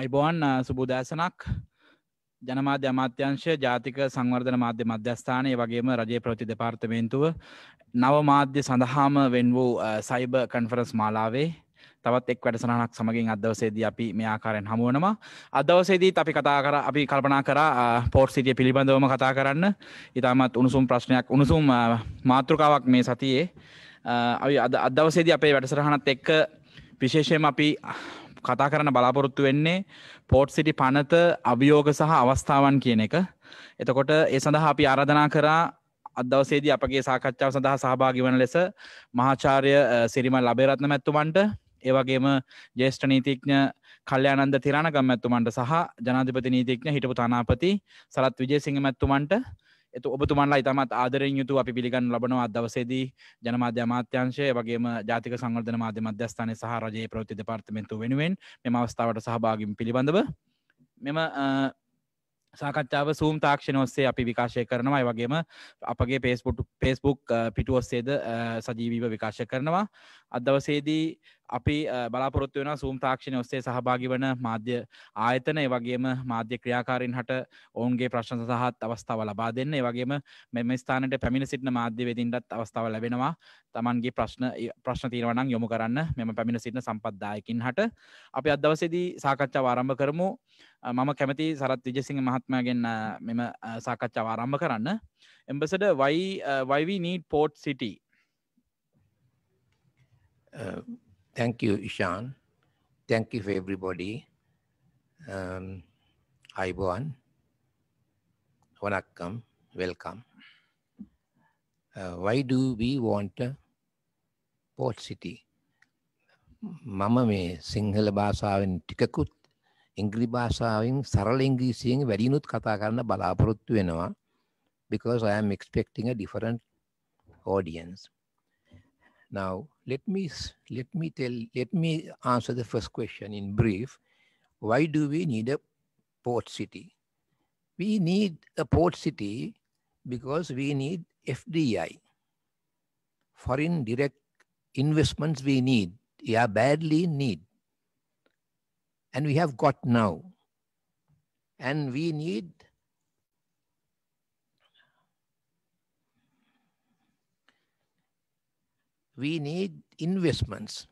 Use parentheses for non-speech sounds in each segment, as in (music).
අයිබෝන් සුබූදෑසනක් ජනමාධ්‍ය අමාත්‍යංශය ජාතික සංවර්ධන මාධ්‍ය මධ්‍යස්ථානය වගේම රජයේ ප්‍රති දෙපාර්තමේන්තුව නව මාධ්‍ය සඳහාම වෙන් වූ සයිබ කන්ෆරස් මාලාවේ තවත් එක් වැඩසනක් සමගින් අදවසේදී අපි මේ ආකාරයෙන් හමුවනවා අදවසේදී අපි කතා කර අපි කල්පනා කර පෝට් සිටිය පිළිබඳවම කතා කරන්න ඉතාමත් උණුසුම් ප්‍රශ්නයක් උණුසුම් මාතෘකාවක් මේ සතියේ අද අදවසේදී අපේ වැඩසරහනත් එක්ක විශේෂයෙන් අපි කතා කරන බලාපොරොත්තු වෙන්නේ පෝට් සිටි පනත අභියෝග සහ අවස්ථාවන් කියන එක. එතකොට ඒ සඳහා අපි ආරධනා කරා අදවසේදී අපගේ සාකච්ඡාව සඳහා සහභාගි වන ලෙස මහාචාර්ය සිරිමල් ලබේරත්න මැත්තුමන්ට ඒවගේම ජේෂ්ඨ නීතිඥ කල්්‍යයානන්ද තිරණගම් මැත්තුමන්ට සහ ජනාධිපති නීතිඥ හිටපු තනාපති සරත් විජේසිංහ මැත්තුමන්ට එත ඔබතුමන්ලා ඉතාමත් ආදරෙන් යුතු අපි පිළිගන්න ලබනවා අදවසේදී ජනමාධ්‍ය අමාත්‍යංශය වගේම ජාතික සංවර්ධන මාධ්‍ය මධ්‍යස්ථානය සහ රජයේ ප්‍රවෘත්ති දෙපාර්තමෙන්තු වෙනුවෙන් මෙම අවස්ථාවට සහභාගින් පිළිබඳව මෙම සාකච්ඡාව සූම් තාක්ෂණ ඔස්සේ අපි විකාශය කරනවා වගේම අපගේ පේස්පුට් පේස්බුක් පිටු ඔස්සේද සජීවීව විකාශය කරනවා අදවසේදී අපි බලාපොරොත්තු වෙන සූම් තාක්ෂණ ඔස්සේ සහභාගි වන මාධ්‍ය ආයතන වගේම මාධ්‍ය ක්‍රියාකාරින් හට ඔවුන්ගේ ප්‍රශ්න සහත් අවස්ථාව ලබා දෙන්න වගේම මෙම ස්ථානට පැමිණ සිටින මාධ්‍ය වෙදින්ටත් අවස්ථාව ලැබෙනවා තමන්ගේ ප්‍රශ්න ප්‍රශ්න තීරවනං යොමු කරන්න මෙම පැමිණ සිටින සම්පද්දායකින් හට අපි අදවසේදී සාකච්ඡා ආරම්භ කරමු මම කැමති සරත් විජසිංහ මහත්මයගෙන් මෙම සාකච්ඡා ආරම්භ කරන්න එම්බසඩ වයි වයිවී need port city Uh, thank you, Ishan. Thank you for everybody. Um, Aibuan. Vanakkam. Welcome. Uh, why do we want a port city? මම මේ සිංහල භාෂාවෙන් ටිකකුත් ඉංග්‍රි Saral සරල ඉංග්‍රීසියෙන් වැඩිනුත් කතා කරන්න බලාපොරොත්තු වෙනවා because I am expecting a different audience. Now, let me, let me tell, let me answer the first question in brief. Why do we need a port city? We need a port city because we need FDI, foreign direct investments we need, we are badly in need. And we have got now. And we need we need investments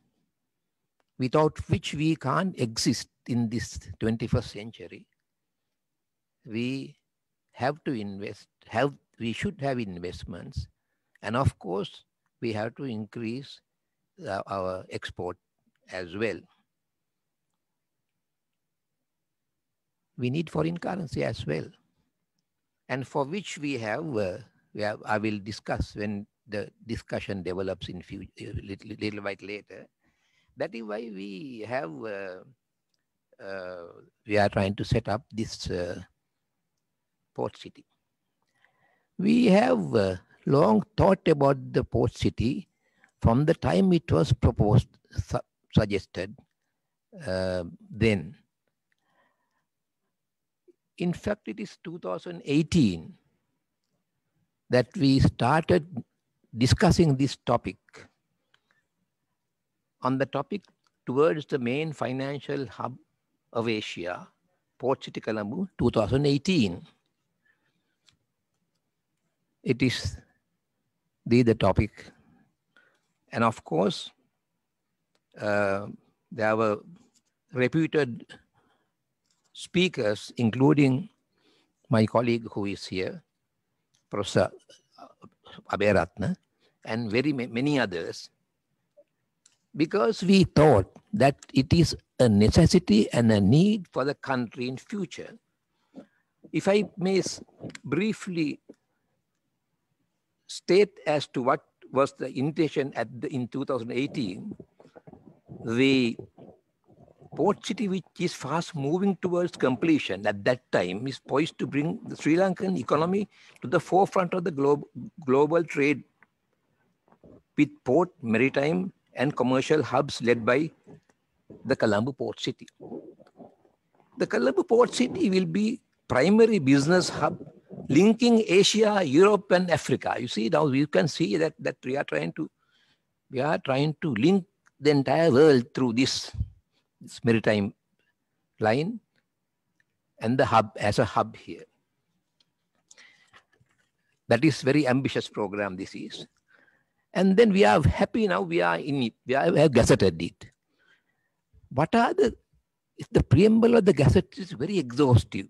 without which we can't exist in this 21st century. We have to invest, have, we should have investments. And of course, we have to increase uh, our export as well. We need foreign currency as well. And for which we have, uh, we have I will discuss when the discussion develops in few little, little bit later. That is why we have uh, uh, we are trying to set up this uh, port city. We have long thought about the port city from the time it was proposed, su suggested uh, then. In fact, it is 2018 that we started discussing this topic on the topic towards the main financial hub of Asia, Port City Colombo 2018. It is the, the topic. And of course, uh, there were reputed speakers, including my colleague who is here, Professor Abhyaratna, and very many others, because we thought that it is a necessity and a need for the country in future. If I may briefly state as to what was the intention at the, in 2018, the port city which is fast moving towards completion at that time is poised to bring the Sri Lankan economy to the forefront of the globe, global trade with port, maritime and commercial hubs led by the Colombo port city. The Colombo port city will be primary business hub linking Asia, Europe and Africa. You see now you can see that, that we are trying to we are trying to link the entire world through this this maritime line and the hub as a hub here. That is very ambitious program this is. And then we are happy now we are in it, we, are, we have gazetted it. What are the, the preamble of the gazette is very exhaustive.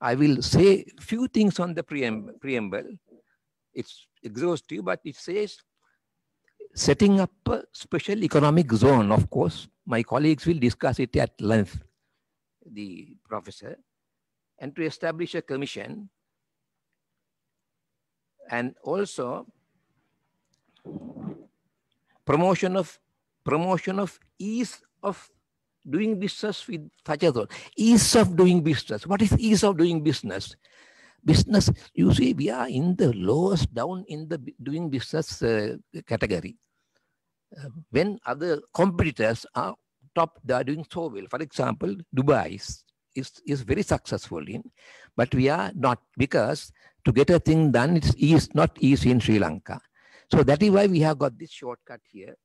I will say few things on the preamble. preamble. It's exhaustive, but it says setting up a special economic zone, of course. My colleagues will discuss it at length, the professor, and to establish a commission. And also promotion of promotion of ease of doing business with such a zone. Ease of doing business. What is ease of doing business? business. You see, we are in the lowest down in the doing business uh, category. Uh, when other competitors are top, they are doing so well. For example, Dubai is, is, is very successful in, but we are not because to get a thing done, it's easy, not easy in Sri Lanka. So that is why we have got this shortcut here.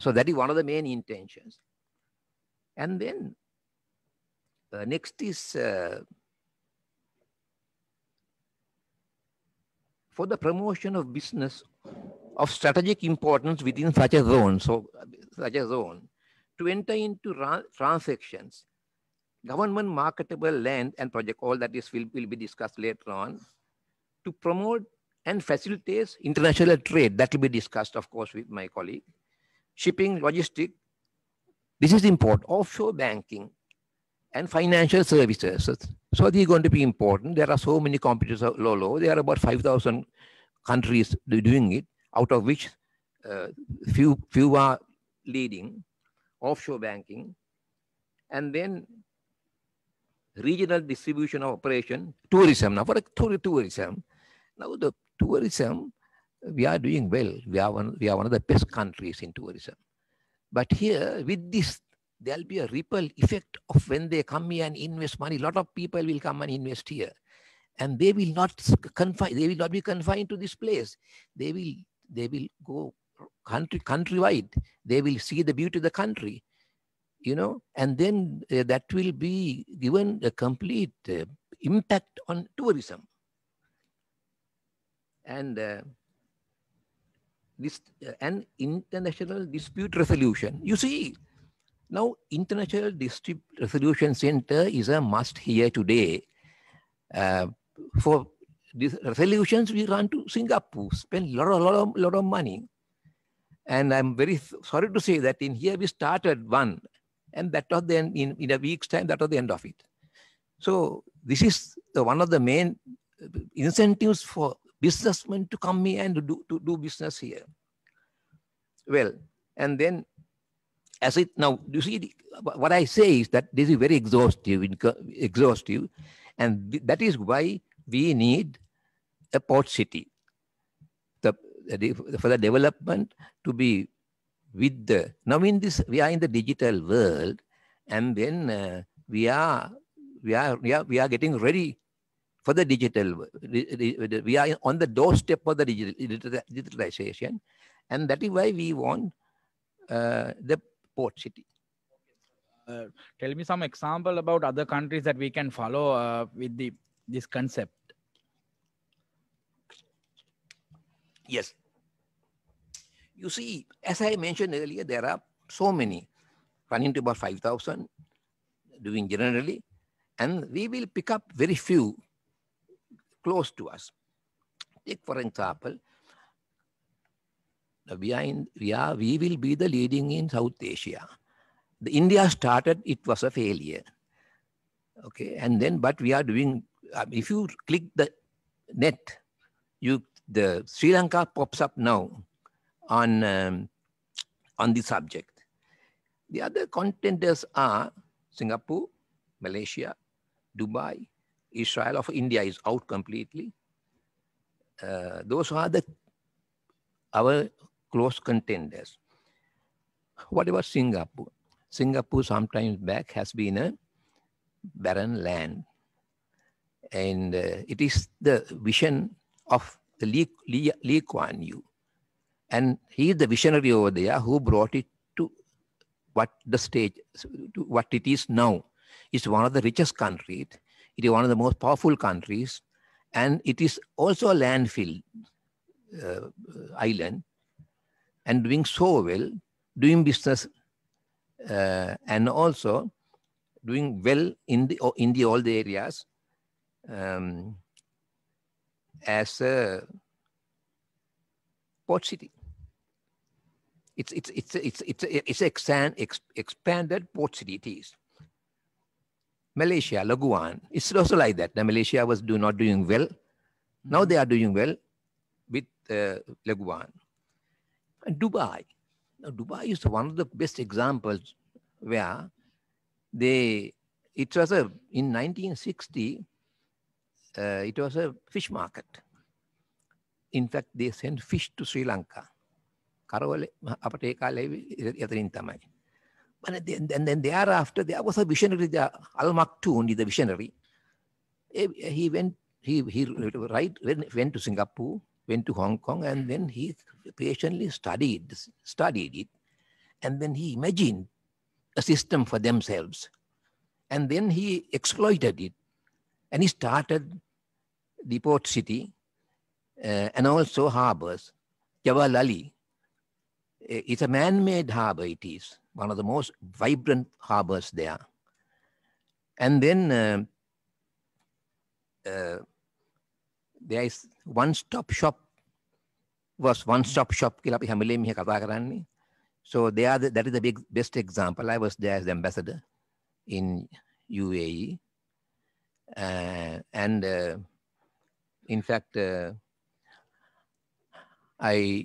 So that is one of the main intentions. And then uh, next is uh, for the promotion of business of strategic importance within such a zone, so such a zone, to enter into transactions, government marketable land and project, all that is will, will be discussed later on, to promote and facilitate international trade. That will be discussed, of course, with my colleague. Shipping, logistic. This is important. Offshore banking, and financial services. So they're going to be important. There are so many competitors Lolo. There are about 5,000 countries doing it, out of which uh, few, few are leading, offshore banking, and then regional distribution of operation, tourism. Now, for a tourism, now the tourism, we are doing well. We are one, we are one of the best countries in tourism. But here, with this there'll be a ripple effect of when they come here and invest money. A lot of people will come and invest here. And they will not confine, they will not be confined to this place. They will they will go country countrywide. They will see the beauty of the country, you know, and then uh, that will be given a complete uh, impact on tourism. And uh, this uh, an international dispute resolution. You see, now, International Dispute Resolution Center is a must here today. Uh, for these resolutions, we run to Singapore, spend a lot, lot, of, lot of money. And I'm very sorry to say that in here we started one, and that was then in, in a week's time, that was the end of it. So this is the, one of the main uh, incentives for businessmen to come here and to do, to do business here. Well, and then as it now, you see, what I say is that this is very exhaustive, exhaustive, and that is why we need a port city the, for the development to be with the now in this we are in the digital world, and then uh, we are we are we are we are getting ready for the digital. We are on the doorstep of the digital, digitalization, and that is why we want uh, the port city. Uh, tell me some example about other countries that we can follow uh, with the this concept. Yes. You see, as I mentioned earlier, there are so many, running to about 5,000 doing generally, and we will pick up very few close to us. Take, for example, we are, in, we are we will be the leading in South Asia. The India started, it was a failure. Okay, and then but we are doing. Um, if you click the net, you the Sri Lanka pops up now on um, on the subject. The other contenders are Singapore, Malaysia, Dubai, Israel. Of India is out completely. Uh, those are the our close contenders. What about Singapore? Singapore sometimes back has been a barren land. And uh, it is the vision of the Lee, Lee, Lee Kuan Yew. And he is the visionary over there who brought it to what the stage, to what it is now. It's one of the richest countries. It is one of the most powerful countries. And it is also a landfill uh, island and doing so well, doing business uh, and also doing well in the in the all the areas um, as a port city. It's it's it's it's it's it's, expand, ex, expanded port city. It is. Malaysia, Labuan. It's also like that. Now, Malaysia was do not doing well. Now they are doing well with uh, Labuan. Dubai. Now, Dubai is one of the best examples where they, it was a, in 1960, uh, it was a fish market. In fact, they sent fish to Sri Lanka. කරවල අපට ඒ කාලේ එතනින් And But then, and then thereafter, there was a visionary, the Al Maktoon is the visionary. He went, he, he right, went to Singapore went to Hong Kong and then he patiently studied, studied it. And then he imagined a system for themselves. And then he exploited it. And he started the port city uh, and also harbors. Jawaharlal It's a man-made harbor it is. One of the most vibrant harbors there. And then uh, uh, there is one stop shop was one stop shop so they are the, that is the big best example i was there as the ambassador in uae uh, and uh, in fact uh, i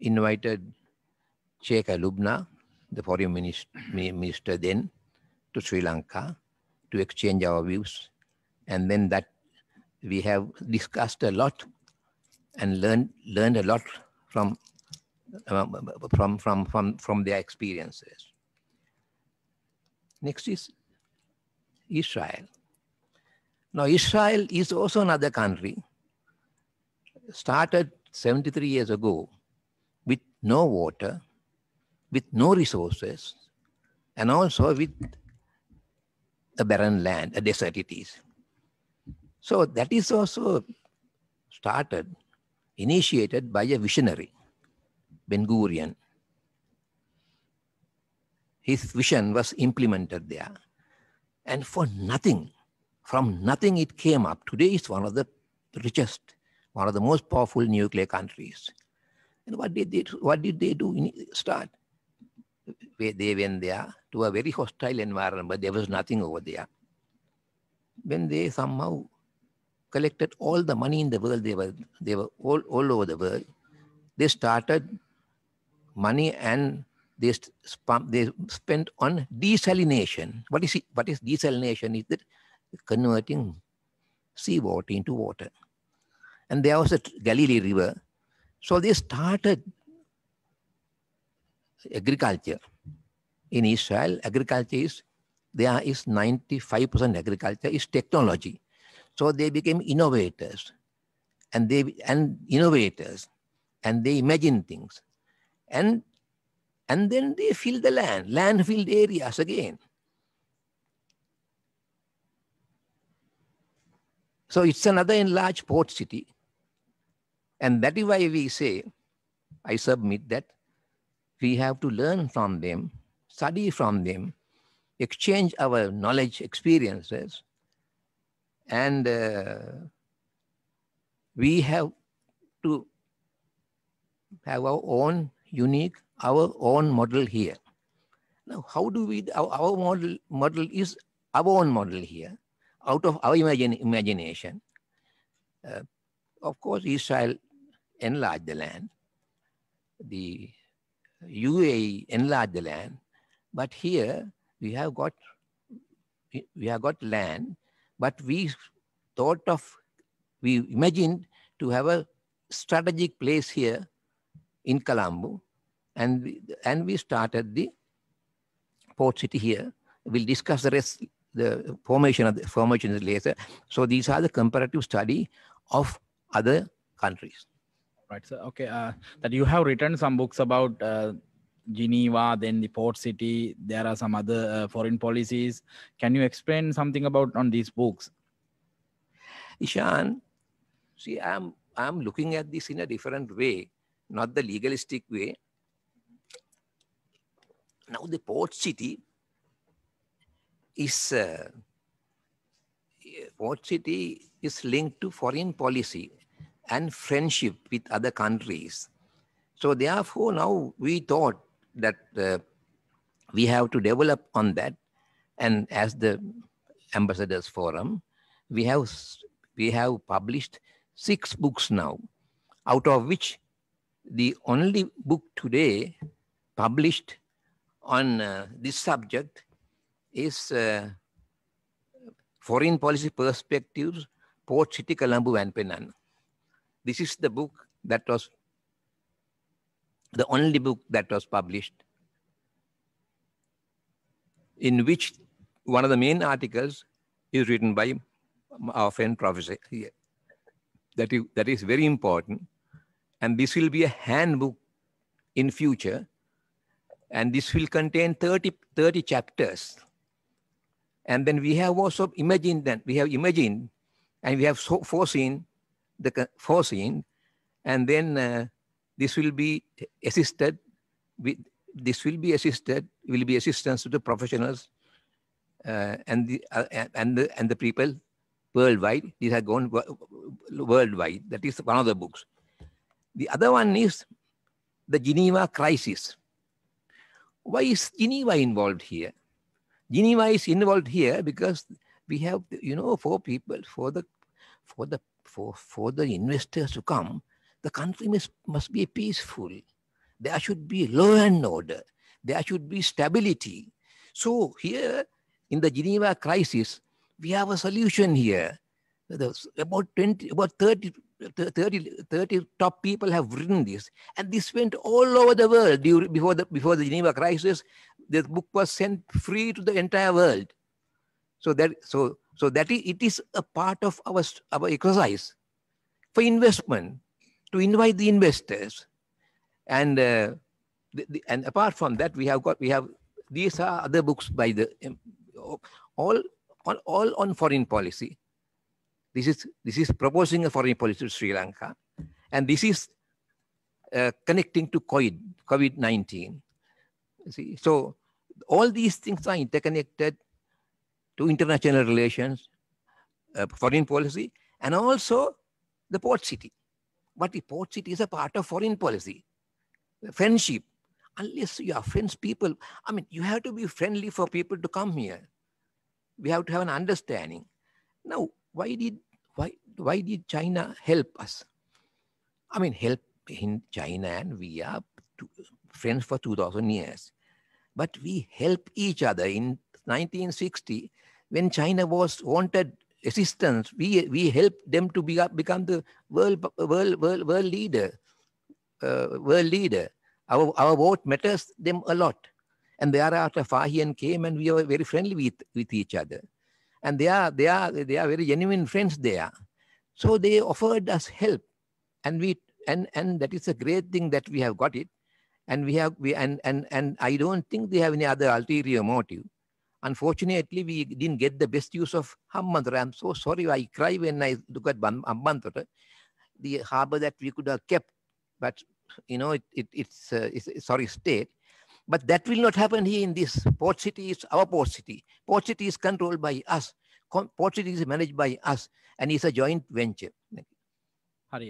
invited sheikh alubna the foreign minister, minister then to sri lanka to exchange our views and then that we have discussed a lot and learned learned a lot from uh, from from from from their experiences. Next is Israel. Now Israel is also another country started 73 years ago with no water, with no resources, and also with a barren land, a desert it is. So that is also started, initiated by a visionary, Ben Gurion. His vision was implemented there. And for nothing, from nothing it came up. Today it's one of the richest, one of the most powerful nuclear countries. And what did they, what did they do in start? They went there to a very hostile environment, but there was nothing over there. When they somehow collected all the money in the world. They were, they were all, all over the world. They started money and they, they spent on desalination. What is, what is desalination? Is that converting seawater into water. And there was a Galilee River. So they started agriculture. In Israel, agriculture is, there is 95% agriculture is technology. So they became innovators and they and innovators and they imagine things. And and then they fill the land, landfilled areas again. So it's another enlarged port city. And that is why we say, I submit that we have to learn from them, study from them, exchange our knowledge, experiences, and uh, we have to have our own unique, our own model here. Now, how do we, our, our model, model is our own model here, out of our imagine, imagination. Uh, of course, Israel enlarged the land. The UAE enlarged the land. But here, we have got, we have got land but we thought of, we imagined to have a strategic place here in Colombo. And we, and we started the port city here. We'll discuss the rest, the formation of the formation later. So these are the comparative study of other countries. Right. So okay, uh, that you have written some books about uh, Geneva, then the port city. There are some other uh, foreign policies. Can you explain something about on these books? Ishan, see, I'm I'm looking at this in a different way, not the legalistic way. Now the port city is uh, port city is linked to foreign policy and friendship with other countries. So therefore, now we thought that uh, we have to develop on that. And as the ambassadors forum, we have we have published six books now, out of which the only book today published on uh, this subject is uh, Foreign Policy Perspectives, Port City, Colombo and Penan. This is the book that was the only book that was published in which one of the main articles is written by our friend Professor. That is, that is very important. And this will be a handbook in future. And this will contain 30, 30 chapters. And then we have also imagined that we have imagined and we have so foreseen the foreseen and then uh, this will be assisted with this will be assisted will be assistance to the professionals uh, and the uh, and the and the people worldwide these are gone worldwide that is one of the books the other one is the geneva crisis why is geneva involved here geneva is involved here because we have you know for people for the for the for for the investors to come the country must, must be peaceful. There should be law and order. There should be stability. So here in the Geneva crisis, we have a solution here. About 20, about 30, 30, 30 top people have written this. And this went all over the world before, the, before the Geneva crisis. This book was sent free to the entire world. So that, so, so that it is a part of our, our exercise for investment to invite the investors. And, uh, the, the, and apart from that, we have got, we have, these are other books by the, um, all on, all on foreign policy. This is, this is proposing a foreign policy to Sri Lanka. And this is uh, connecting to COVID-19. See, so all these things are interconnected to international relations, uh, foreign policy, and also the port city. But the city is a part of foreign policy. Friendship, unless you are friends, people, I mean, you have to be friendly for people to come here. We have to have an understanding. Now, why did why why did China help us? I mean, help in China and we are two, friends for 2,000 years. But we help each other in 1960 when China was wanted assistance. We, we help them to be, become the world, world, world, world leader. Uh, world leader. Our, our vote matters them a lot. And thereafter, Fahian came and we were very friendly with, with each other. And they are, they, are, they are very genuine friends there. So they offered us help. And, we, and, and that is a great thing that we have got it. And we have we and and and I don't think they have any other ulterior motive. Unfortunately, we didn't get the best use of Hammantara. I'm so sorry. I cry when I look at Hammantara, the harbor that we could have kept, but you know, it, it, it's, uh, it's a sorry state. But that will not happen here in this port city. It's our port city. Port city is controlled by us. Port city is managed by us, and it's a joint venture. හරි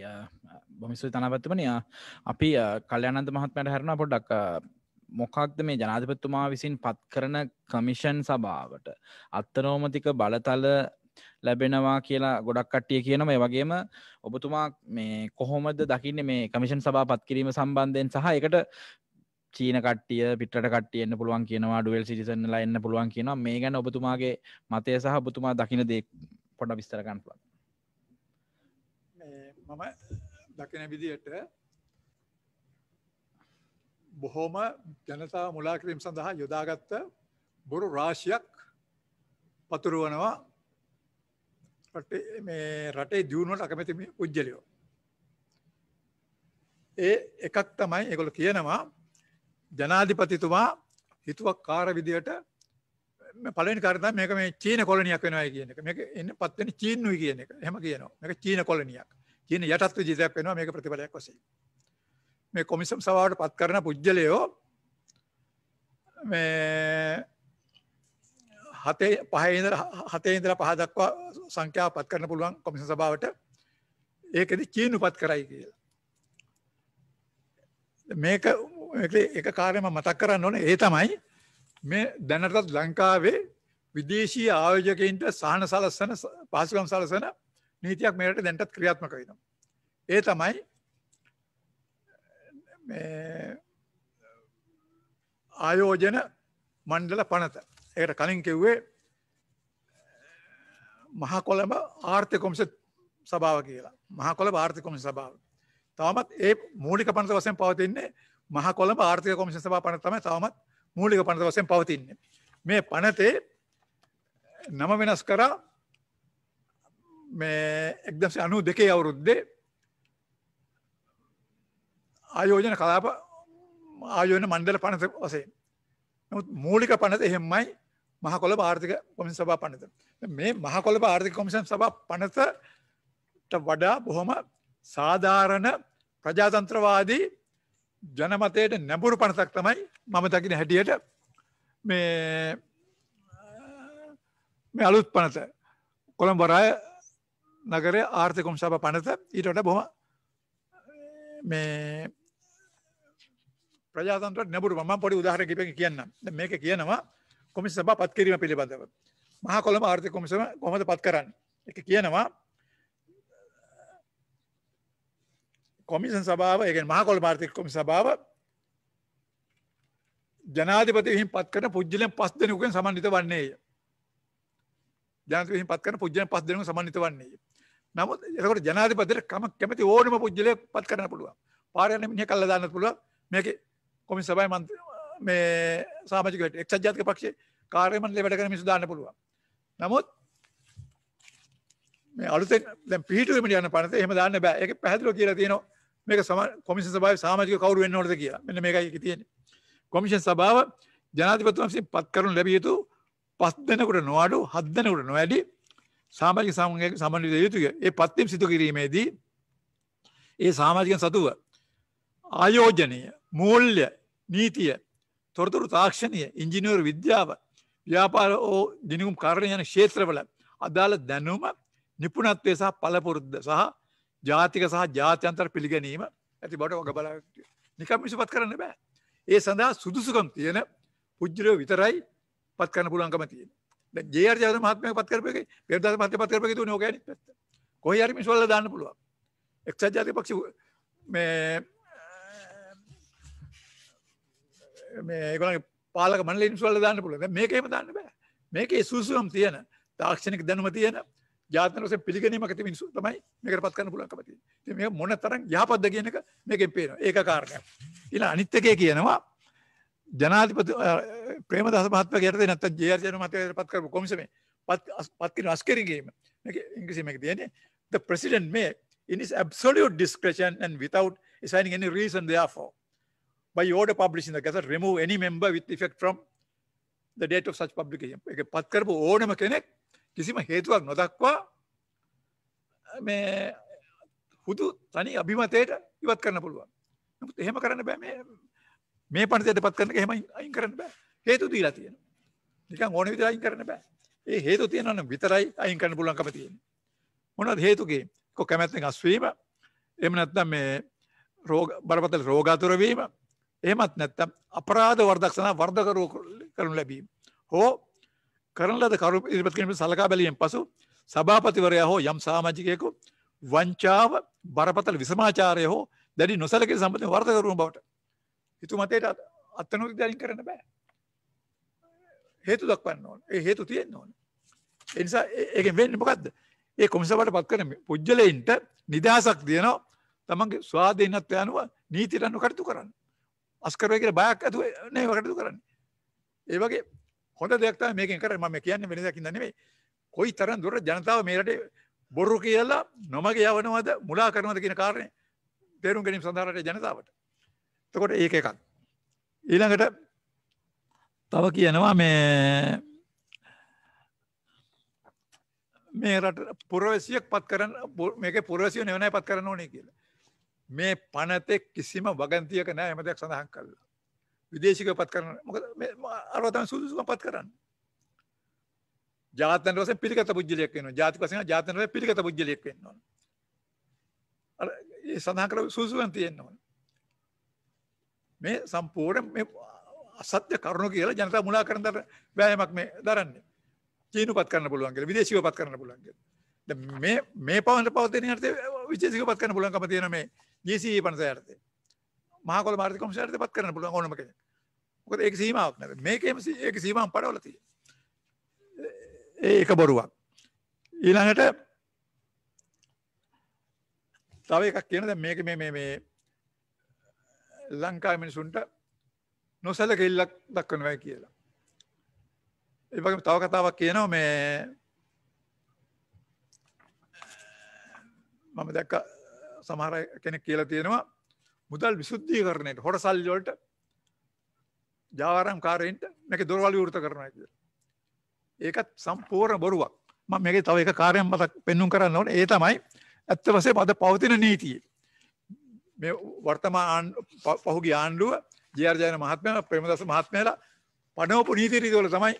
බොමිස්ව තනපත්තුමනි අපි කල්්‍යනන්ද මහත්මයට හැරණ පොඩක් මොකක්ද මේ ජනාධිපත්තුමා විසින් පත් කරන commission සභාවට අත්තනෝමතික බලතල ලැබෙනවා කියලා ගොඩක් කට්ටිය කියනම ඒ වගේම ඔබතුමා මේ කොහොමද දකින්න මේ කමිෂන් සභා පත් කිරීම සම්බන්ධයෙන් සහ එකට චීන කට්ටිය පිට කටයන්න පුළුවන් කියනවා ඩුවල් සිටිසන්නලා එන්න පුළුවන් කියනවා මේ ගැන ඔබතුමාගේ මතය සහ ඔබතුමා දකින දේ පොඩ විස්තරකන්ල මම දකින විදියට බොහොම ජනතාව මුලා කිරීම සඳහා යොදාගත්ත බොරු රාශියක් පතුරුවනවා රටේ මේ රටේ දියුණුවට අකමැති මේ උජ්ජලියෝ. ඒ එකක් තමයි ඒගොල්ලෝ කියනවා ජනාධිපතිතුමා හිතුවක්කාර විදියට පළවෙනි කාර්ය තමයි මේක මේ චීන කොලනියක් වෙනවායි කියන එක. මේක එන්නේ පත් වෙන්නේ චීනුයි කියන එක. එහෙම කියනවා. මේක චීන කොලනියක්. චීන යටත් විජිතයක් වෙනවා මේක ප්‍රතිඵලයක් වශයෙන්. මේ කොමිසම් සවාට පත් කරන පුද්ගලයෝ මේ හතේ පහහිදර හතේ ඉදර පහදක්වා සංඛ්‍යා පත් කරන පුළුවන් කොමිසම් සභාවට ඒකෙදි චීන උපත් කරයි කියලා. මේක එක කාර්යම මතක් කරන්න ඕනේ ඒ තමයි මේ දැනටත් ලංකාවේ විදේශී ආයෝජකයින්ට සහන සලස්සන පහසුකම් සලසන නීතියක් මේරට දැන්ටත් ක්‍රියාත්මක වෙනවා. ඒ තමයි ආයෝජන මණ්ඩල පනත ඒකට කලින් කිව්වේ මහා කොළඹ ආර්ථික කොමිස සභාව කියලා මහා කොළඹ ආර්ථික කොමිස සභාව තවමත් ඒ මූලික පනත වශයෙන් පවතින්නේ මහා කොළඹ ආර්ථික කොමිෂන් සභාව පනත තමයි තවමත් මූලික පනත වශයෙන් පවතින්නේ මේ පනතේ නම වෙනස් කරා මේ 1992 අවුරුද්දේ ආයෝජන කලාප ආයෝජන මණ්ඩල පනත වශයෙන්. නමුත් මූලික පනත එහෙමයි මහ කොළඹ ආර්ථික කොමිෂන් සභා පනත. මේ මහ කොළඹ ආර්ථික කොමිෂන් සභා පනතට වඩා බොහොම සාධාරණ ප්‍රජාතන්ත්‍රවාදී ජනමතයට නැඹුරු පනතක් තමයි මම දකින හැටියට මේ මේ අලුත් පනත කොළඹ රාය නගරයේ ආර්ථික කොමිෂන් සභා පනත ඊට වඩා බොහොම මේ ප්‍රජාතන්ත්‍ර නැබුරු මම පොඩි උදාහරණ කිහිපයක් කියන්නම්. දැන් මේක කියනවා කොමිසම සභාව පත් කිරීම පිළිබඳව. මහා කොළඹ ආර්ථික කොමිසම කොහොමද පත් කරන්නේ? ඒක කියනවා කොමිසම් සභාව, ඒ කියන්නේ මහා කොළඹ ආර්ථික කොමිසම් සභාව ජනාධිපති විසින් පත් කරන පුජ්‍යලයන් පස් දෙනෙකුගෙන් සමන්විත වන්නේය. ජනාධිපති විසින් පත් කරන පුජ්‍යලයන් පස් දෙනෙකුගෙන් සමන්විත වන්නේය. නමුත් එතකොට ජනාධිපතිට කම කැමැති ඕනම පුජ්‍යලයක් පත් කරන්න පුළුවන්. පාරයන් මිනිහ කල්ලා දාන්නත් පුළුවන්. මේකේ කොමිස් සභයි මන්ත මේ සාමාජිකට එක්සජාතික පක්ෂේ කාර්යමන්ලේ වැඩ කරන මිනිස්සු දාන්න පුළුවන්. නමුත් මේ අලුතෙන් දැන් පිහිටුවෙමින් යන පනත එහෙම දාන්න බෑ. ඒක පැහැදිලිව කියලා තියෙනවා. මේක කොමිෂන් සභාවේ සමාජික කවුරු වෙන්න ඕනද කියලා. මෙන්න මේකයි ඒකේ තියෙන්නේ. කොමිෂන් සභාව ජනාධිපතිතුමා විසින් පත් කරනු ලැබිය යුතු පස් දෙනෙකුට නොඅඩු හත් දෙනෙකුට නොවැඩි සමාජික සංගයක සමන්විත යුතුය. ඒ පත්වීම් සිදු කිරීමේදී ඒ සමාජිකයන් සතුව ආයෝජනීය මූල්‍ය නීතිය තොරතුරු තාක්ෂණය ඉංජිනියර් විද්‍යාව ව්‍යාපාර ඕ දිනිකුම් කාරණ යන ක්ෂේත්‍රවල අදාළ දැනුම නිපුණත්වය සහ පලපුරුද්ද සහ ජාතික සහ ජාත්‍යන්තර පිළිගැනීම ඇති බට ඔග බල නිකම් මිසු පත් කරන්න බෑ. ඒ සඳහා සුදුසුකම් තියෙන පුද්ජරයෝ විතරයි පත් කරන පුළන්කම තියෙන ජේර්ජාත මහත්මය පත් කරපක පෙරදා මත පත් කරපක තු නොකැන පත් කොහරි මිස්වල්ල දාන්න පුළුවන් එක්සත් ජාති පක්ෂ මේ ඒගොල්ලන්ගේ පාලක මණ්ඩල ඉන්ෆ්ලුවන්ස් වල දාන්න පුළුවන්. මේකේම දාන්න බෑ. මේකේ සුසුම් තියෙන තාක්ෂණික දැනුම තියෙන ජාතන වශයෙන් පිළිගැනීමක් ඇති මිනිස්සු තමයි මේකට පත් කරන්න පුළුවන්කම තියෙන්නේ. ඉතින් මේක මොන තරම් යහපත්ද කියන එක මේකෙන් පේනවා. ඒක කාරණයක්. ඊළඟ අනිත් එකේ කියනවා ජනාධිපති ප්‍රේමදාස මහත්මයා යටතේ නැත්නම් ජේ.ආර්. ජයන මහත්මයා පත් කරපු කොමිසමේ පත් පත් කරන අස්කරිගේම මේක ඉංග්‍රීසි මේක තියෙන්නේ the president may in his absolute discretion and without assigning any reason therefore by order published in the Gazette, remove any member with effect from the date of such publication. එක පත් කරපු ඕනම කෙනෙක් කිසිම හේතුවක් නොදක්වා මේ හුදු තනි අභිමතයට ඉවත් කරන්න පුළුවන්. නමුත් එහෙම කරන්න බෑ මේ මේ පණිතයට පත් කරන එක එහෙම අයින් කරන්න බෑ. හේතු දීලා තියෙනවා. නිකන් ඕන විදිහට අයින් කරන්න බෑ. ඒ හේතු තියෙනවා නම් විතරයි අයින් කරන්න පුළුවන්කම තියෙන්නේ. මොනවද හේතු ගේම්? කො කැමැත්තෙන් අස්වීම. එහෙම නැත්නම් මේ රෝග බරපතල රෝග අතුර වීම. එහෙමත් නැත්නම් අපරාධ වර්ධක්ෂණ වර්ධක කරනු ලැබීම හෝ කරන ලද කරු ඉදිරිපත් කිරීම සලකා බැලීමෙන් පසු සභාපතිවරයා හෝ යම් සමාජිකයෙකු වංචාව බරපතල විසමාචාරය හෝ දැඩි නොසලකන සම්බන්ධයෙන් වර්ධක කරන බවට හිතු මතයට අත්නොදින් කරන්න බෑ හේතු දක්වන්න ඕන ඒ හේතු තියෙන්න ඕන ඒ නිසා ඒකෙන් වෙන්නේ මොකද්ද ඒ කොමිසමට පත් කරන පුජ්‍යලෙයින්ට නිදහසක් දෙනවා තමන්ගේ ස්වාධීනත්වය අනුව නීතියට අනුව කටයුතු කරන්න අස්කරුව කියලා බයක් ඇතුව නෑ කටයුතු කරන්නේ. ඒ වගේ හොඳ දෙයක් තමයි මේකෙන් කරන්නේ. මම කියන්නේ වෙන දෙයක් ඉඳන් නෙමෙයි. කොයි තරම් දුරට ජනතාව මේ රටේ බොරු කියලා නොමග යවනවද මුලා කරනවද කියන කාරණේ තේරුම් ගැනීම සඳහා රටේ ජනතාවට. එතකොට ඒක එකක්. ඊළඟට තව කියනවා මේ මේ රට පුරවැසියෙක් පත් කරන්න මේකේ පුරවැසියෝ නෙවෙයි පත් කරන්න ඕනේ කියලා. මේ පනතේ කිසිම වගන්තියක නැහැ එම දෙයක් සඳහන් කළා. විදේශිකව පත් කරන මොකද මේ අරව තමයි සුදුසුකම් පත් කරන්නේ. ජාතන වශයෙන් පිළිගත පුජ්‍යලියක් වෙනවා. ජාතික වශයෙන් ජාතන වශයෙන් පිළිගත පුජ්‍යලියක් වෙනවා. අර ඒ සඳහන් කළ සුදුසුකම් තියෙනවා. මේ සම්පූර්ණ මේ අසත්‍ය කරුණු කියලා ජනතාව මුලා කරන දර වෑයමක් මේ දරන්නේ. චීනුපත් කරන්න පුළුවන් කියලා විදේශීයවපත් කරන්න පුළුවන් කියලා. දැන් මේ මේ පවන පවතින අර්ථය විදේශීයවපත් කරන්න පුළුවන්කම තියෙන මේ ජීසී e පනස යටතේ මහකොළ මාර්ථික කොමිෂන් යටතේ පත් කරන්න පුළුවන් ඕනම කෙනෙක්. මොකද ඒක සීමාවක් නැහැ. මේකේම ඒක සීමාවන් පඩවල තියෙනවා. ඒ එක බොරුවක්. ඊළඟට තව එකක් කියන දැන් මේක මේ මේ මේ ලංකාවේ මිනිසුන්ට නොසලකෙල්ලක් දක්වනවා කියලා. ඒ වගේම තව කතාවක් කියනවා මේ මම දැක්කා සමහර කෙනෙක් කියලා තියෙනවා මුදල් විසුද්ධීකරණයට හොරසල්ලි වලට ජාවාරම්කාරයින්ට මේක දොරවල් විවෘත කරනවා කියලා. ඒකත් සම්පූර්ණ බොරුවක්. මම මේකේ තව එක කාර්යයක් මතක් පෙන්눔 කරන්න ඕනේ. ඒ තමයි ඇත්ත වශයෙන්ම අද පවතින නීතියේ මේ වර්තමාන පහුගිය ආණ්ඩුව ජේ.ආර්. ජයන මහත්මයා ප්‍රේමදාස මහත්මයාලා පනවපු නීති රීතිවල තමයි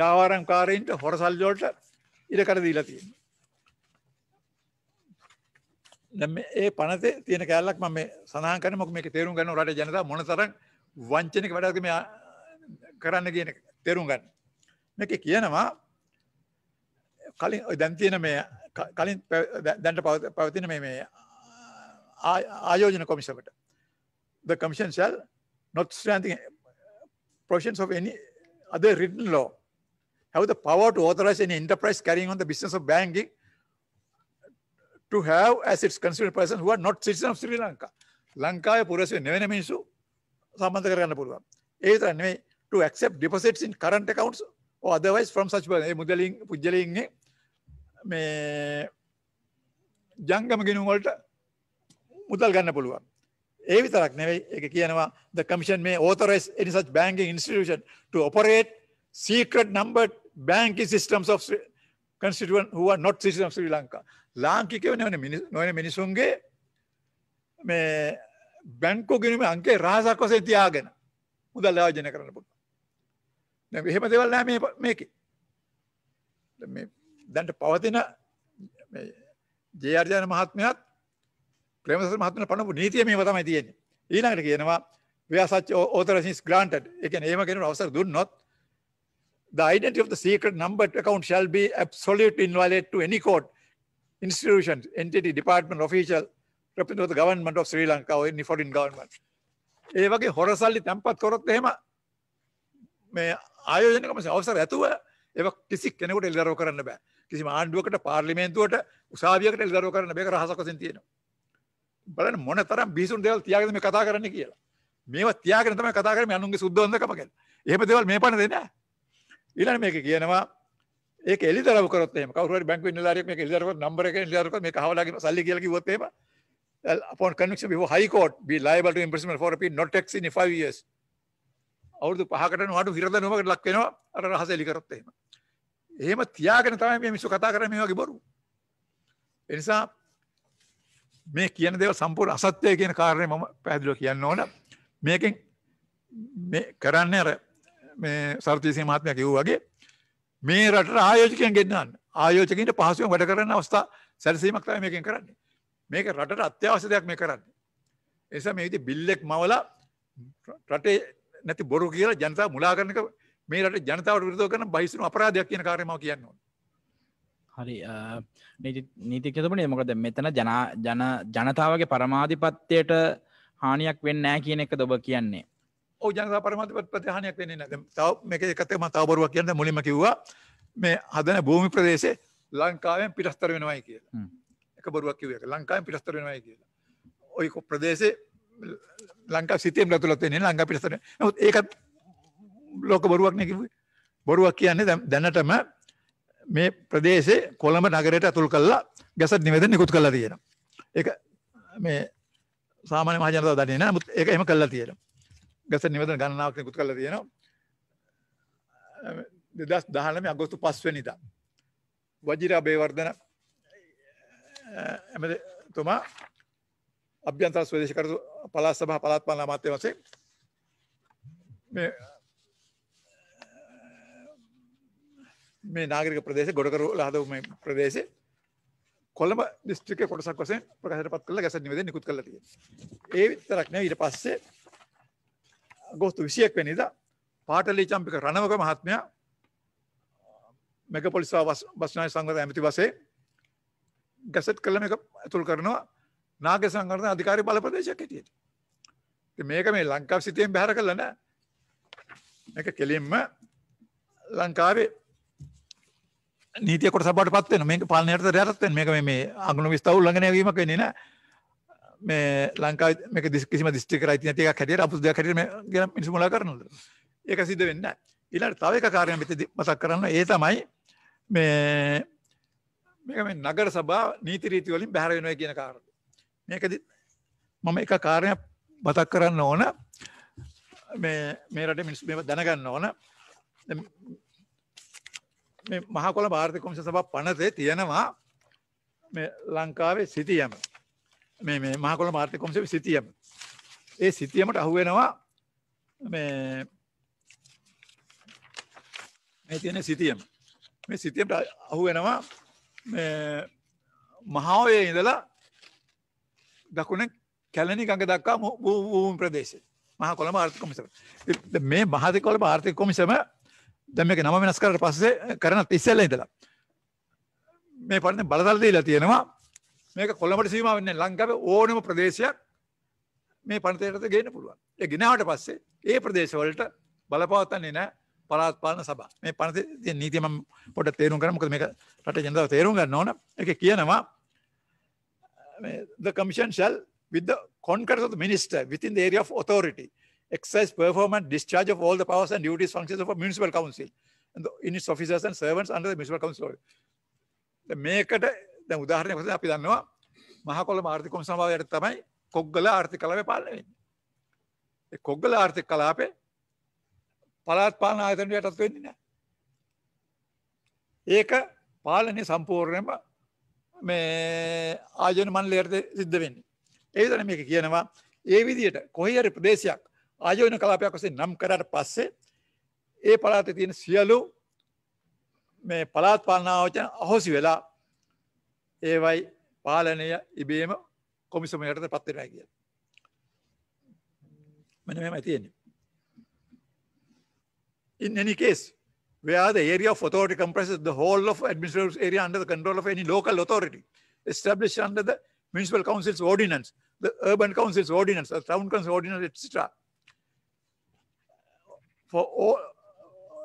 ජාවාරම්කාරයින්ට හොරසල්ලි වලට ඉඩ කඩ දීලා තියෙන්නේ. දැන් මේ පනතේ තියෙන කෑල්ලක් මම මේ සඳහන් කරන්නේ මොකද මේක තේරුම් ගන්න රටේ ජනතාව මොනතරම් වංචනික වැඩක්ද මේ කරන්න කියන තේරුම් ගන්න. මේක කියනවා කලින් දැන් තියෙන මේ කලින් දැන්ට පවතින මේ මේ ආයෝජන කොමිසමට the commission shall not strengthen provisions of any other written law have the power to authorize any enterprise carrying on the business of banking to have as its constituent persons who are not citizens of Sri Lanka. Lanka is a poor citizen. Never means to Samantha Either to accept deposits in current accounts or otherwise from such person. Eh, Mudaling, Pujaling, me, Jangam Ginu Walter, Mudal Ganapulva. Either the commission may authorize any such banking institution to operate secret numbered banking systems of constituent who are not citizens of Sri Lanka. ලාංකිකව නොවන මිනිසුන්ගේ මේ බැංකෝ ගෙනීම අන්කේ රහසක් වසේ තියාගෙන මුදල් ආයෝජන කරන්න පුළුවන්. දැන් එහෙම දේවල් නැහැ මේ මේකේ. මේ දැන්ට පවතින මේ ජේආර්ජන මහත්මයාත් ප්‍රේමසත් මහත්මයා පනපු නීතිය මේව තමයි තියෙන්නේ. ඊළඟට කියනවා ව්‍යාසච් ඕතොරයිසේෂන් ග්‍රාන්ටඩ්. ඒ කියන්නේ එහෙම කෙනෙකුට අවසර දුන්නොත් the identity of the secret number to account shall be absolute inviolate to any court institutions, entity, department, official, representative of the government of Sri Lanka or any foreign government. ඒ වගේ හොරසල්ලි තැන්පත් කරොත් එහෙම මේ ආයෝජනකම අවසර ඇතුව ඒව කිසි කෙනෙකුට එළිදරව් කරන්න බෑ. කිසිම ආණ්ඩුවකට පාර්ලිමේන්තුවට උසාවියකට එළිදරව් කරන්න බෑ. ඒක රහසක් වශයෙන් තියෙනවා. බලන්න මොන තරම් බීසුණු දේවල් තියාගෙන මේ කතා කරන්නේ කියලා. මේවා තියාගෙන තමයි කතා කරන්නේ අනුන්ගේ සුද්ධවන්දකම ගැන. එහෙම දේවල් මේ පණ දෙන්නේ නැහැ. ඊළඟ මේක කියනවා ඒක එලිදරව් කරොත් එහෙම කවුරු හරි බැංකුවේ නිලධාරියෙක් මේක එලිදරව් කරොත් නම්බර එකෙන් එලිදරව් කරොත් මේක අහවලාගෙන සල්ලි කියලා කිව්වොත් එහෙම upon conviction before high court be liable to imprisonment for a period not exceeding 5 years අවුරුදු පහකට නඩු හිරදනුවකට ලක් වෙනවා අර රහස එලි කරොත් එහෙම එහෙම තියාගෙන තමයි මේ මිනිස්සු කතා කරන්නේ මේ වගේ බොරු ඒ නිසා මේ කියන දේවල් සම්පූර්ණ අසත්‍යය කියන කාරණය මම පැහැදිලිව කියන්න ඕන මේකෙන් මේ කරන්නේ අර මේ සර්වජීසී මහත්මයා කිව්වා වගේ මේ රටට ආයෝජකයන් ගෙන්නන්න. ආයෝජකයින්ට පහසුවෙන් වැඩ කරන්න අවස්ථා සැලසීමක් තමයි මේකෙන් කරන්නේ. මේක රටට අත්‍යවශ්‍ය දෙයක් මේ කරන්නේ. ඒ නිසා මේ විදිහ බිල් එක මවලා රටේ නැති බොරු කියලා ජනතාව මුලා කරන එක මේ රටේ ජනතාවට විරුද්ධව කරන බහිසුණු අපරාධයක් කියන කාර්යය මම කියන්න ඕනේ. හරි නීතිකතුමනේ මොකද මෙතන ජන ජනතාවගේ පරමාධිපත්වයට හානියක් වෙන්න නෑ කියන එක දොබ කියන්නේ ඔව් ජනතා පරමාධිපති ප්‍රතිහානියක් වෙන්නේ නැහැ. දැන් තව මේක එකතේ මම තව බොරුවක් කියන්න මුලින්ම කිව්වා මේ හදන භූමි ප්‍රදේශේ ලංකාවෙන් පිටස්තර වෙනවයි කියලා. එක බොරුවක් කිව්ව එක. ලංකාවෙන් පිටස්තර වෙනවයි කියලා. ඔය ප්‍රදේශේ ලංකා සිතේම ඇතුළත් වෙන්නේ ලංකා පිටස්තර. නමුත් ඒකත් ලෝක බොරුවක් නේ කිව්වේ. බොරුවක් කියන්නේ දැනටම මේ ප්‍රදේශේ කොළඹ නගරයට ඇතුල් කරලා ගැසට් නිවේදන නිකුත් කරලා තියෙනවා. ඒක මේ සාමාන්‍ය මහ ජනතාව දන්නේ නැහැ. නමුත් ඒක එහෙම කරලා තියෙනවා. ගැසට නිවදන ගණනාවක් නිකුත් කරලා තියෙනවා 2019 අගෝස්තු 5 වෙනිදා වජිර අබේවර්ධන එමෙතුමා අභ්‍යන්තර ස්වදේශ කරු පළාත් සභා පළාත් පාලන අමාත්‍ය වශයෙන් මේ මේ නාගරික ප්‍රදේශ ගොඩකරු ලහදව මේ ප්‍රදේශේ කොළඹ දිස්ත්‍රික්කයේ කොටසක් වශයෙන් ප්‍රකාශයටපත් කරලා ගැසට් නිවේදනය නිකුත් කරලා තියෙනවා. ඒ විතරක් නෙවෙයි ඊට පස්සේ අගෝස්තු විසියක් වැනිද පාටලි චම්පික රණවක මහත්මයා මෙගපොලිසා බස්නාය සංගත ඇමති වසේ ගැසට් කළම එක ඇතුල් කරනවා නාග සංගරධන අධිකාරි බල ප්‍රදේශයක් ඇටියට මේක මේ ලංකාව සිතයෙන් බැහර කළ නෑ එක කෙලින්ම ලංකාවේ නීතියකොට සබට පත්වෙන මේ පාලනයට යටත්වෙන් මේක මේ අගුණු විස්තව උල්ලංඝනය වීමක් වෙන්නේ නෑ මේ ලංකා මේක කිසිම දිස්ත්‍රික්ක රයිති නැති එකක් හැටියට අපුසු දෙයක් හැටියට ගැන මිනිස්සු මුලා කරනවද? ඒක සිද්ධ වෙන්නේ නැහැ. ඊළඟට තව එක කාර්යයක් මෙතෙදි මතක් කරන්න ඒ තමයි මේ මේක මේ නගර සභා නීති රීති වලින් බැහැර වෙනවා කියන කාරණය. මේකදි මම එක කාරණයක් මතක් කරන්න ඕන මේ මේ රටේ මිනිස්සු මේවා දැනගන්න ඕන. මේ මහකොළ භාරත කොමිෂන් සභාව පනතේ තියෙනවා මේ ලංකාවේ සිටියම මේ මේ මහකොළ මාර්ථ කොමිසම සිතියම. ඒ සිතියමට අහු වෙනවා මේ මේ තියෙන සිතියම. මේ සිතියමට අහු වෙනවා මේ මහෝයේ ඉඳලා දකුණේ කැලණි ගඟ දක්වා භූමි ප්‍රදේශය. මහා කොළඹ ආර්ථික කොමිසම. මේ මහා කොළඹ ආර්ථික කොමිසම දැන් මේක නම වෙනස් කරලා පස්සේ කරන ඉස්සෙල්ලා ඉඳලා මේ පරණ බලතල දීලා තියෙනවා මේක කොළඹට සීමා වෙන්නේ ලංකාවේ ඕනම ප්‍රදේශයක් මේ පනතේට ගේන්න පුළුවන්. ඒ ගෙනාවට පස්සේ ඒ ප්‍රදේශවලට බලපවත්න්නේ නැහැ පළාත් පාලන සභා. මේ පනතේ තියෙන නීතිය මම පොඩ්ඩක් තේරුම් ගන්න. මොකද මේක රටේ ජනතාව තේරුම් ගන්න ඕන. ඒකේ කියනවා the commission shall with the concurrence of the minister within the area of authority exercise perform and discharge of all the powers and duties functions of a municipal council and the, in its officers and servants under the municipal council. මේකට දැන් උදාහරණයක් වශයෙන් අපි දන්නවා මහකොළම ආර්ථික කොමිසම භාවයට තමයි කොග්ගල ආර්ථික කලාපය පාලනය වෙන්නේ. ඒ කොග්ගල ආර්ථික කලාපේ පළාත් පාලන ආයතනයට යටත් වෙන්නේ නැහැ. ඒක පාලනය සම්පූර්ණයෙන්ම මේ ආයෝජන මණ්ඩලයට සිද්ධ වෙන්නේ. ඒ විතරයි මේක කියනවා. ඒ විදිහට කොහේ හරි ප්‍රදේශයක් ආයෝජන කලාපයක් වශයෙන් නම් කරාට පස්සේ ඒ පළාතේ තියෙන සියලු මේ පළාත් පාලන ආයෝජන අහෝසි වෙලා In any case, where the area of authority comprises the whole of administrative area under the control of any local authority established under the municipal council's ordinance, the urban council's ordinance, the town council ordinance, etc. For all,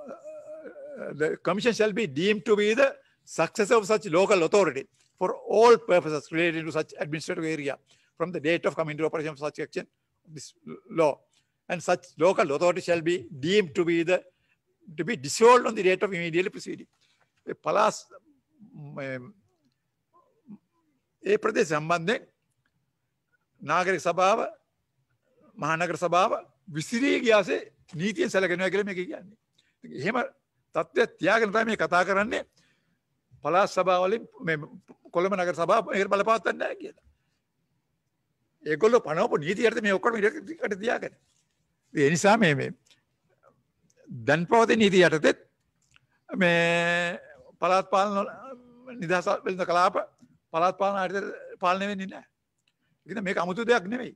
uh, the commission shall be deemed to be the successor of such local authority. for all purposes related to such administrative area from the date of coming into operation of such action, this law. And such local authority shall be deemed to be the to be dissolved on the date of immediately preceding. ඒ පලාස් ඒ ප්‍රදේශ සම්බන්ධයෙන් නාගරික සභාව මහනගර සභාව විසිරී ගියාසේ නීතියෙන් සැලකෙනවා කියලා මේක කියන්නේ. එහෙම තත්ත්වයක් තියාගෙන තමයි මේ කතා කරන්නේ. පලාස් සභාවලින් කොළම නගර සභා බලපවත්තන්න කියලා. ඒගොල්ල පනවපු නීතියට මේ ඔක්කොම ඉඩකට තියාගෙන. ඒ නිසා මේ මේ දැන් පවතින නීති යටතේත් මේ පළාත් පාලන නිදහස වෙළඳ කලාප පළාත් පාලන ආයතන පාලනය වෙන්නේ නැහැ. ඉතින් මේක 아무තු දෙයක් නෙමෙයි.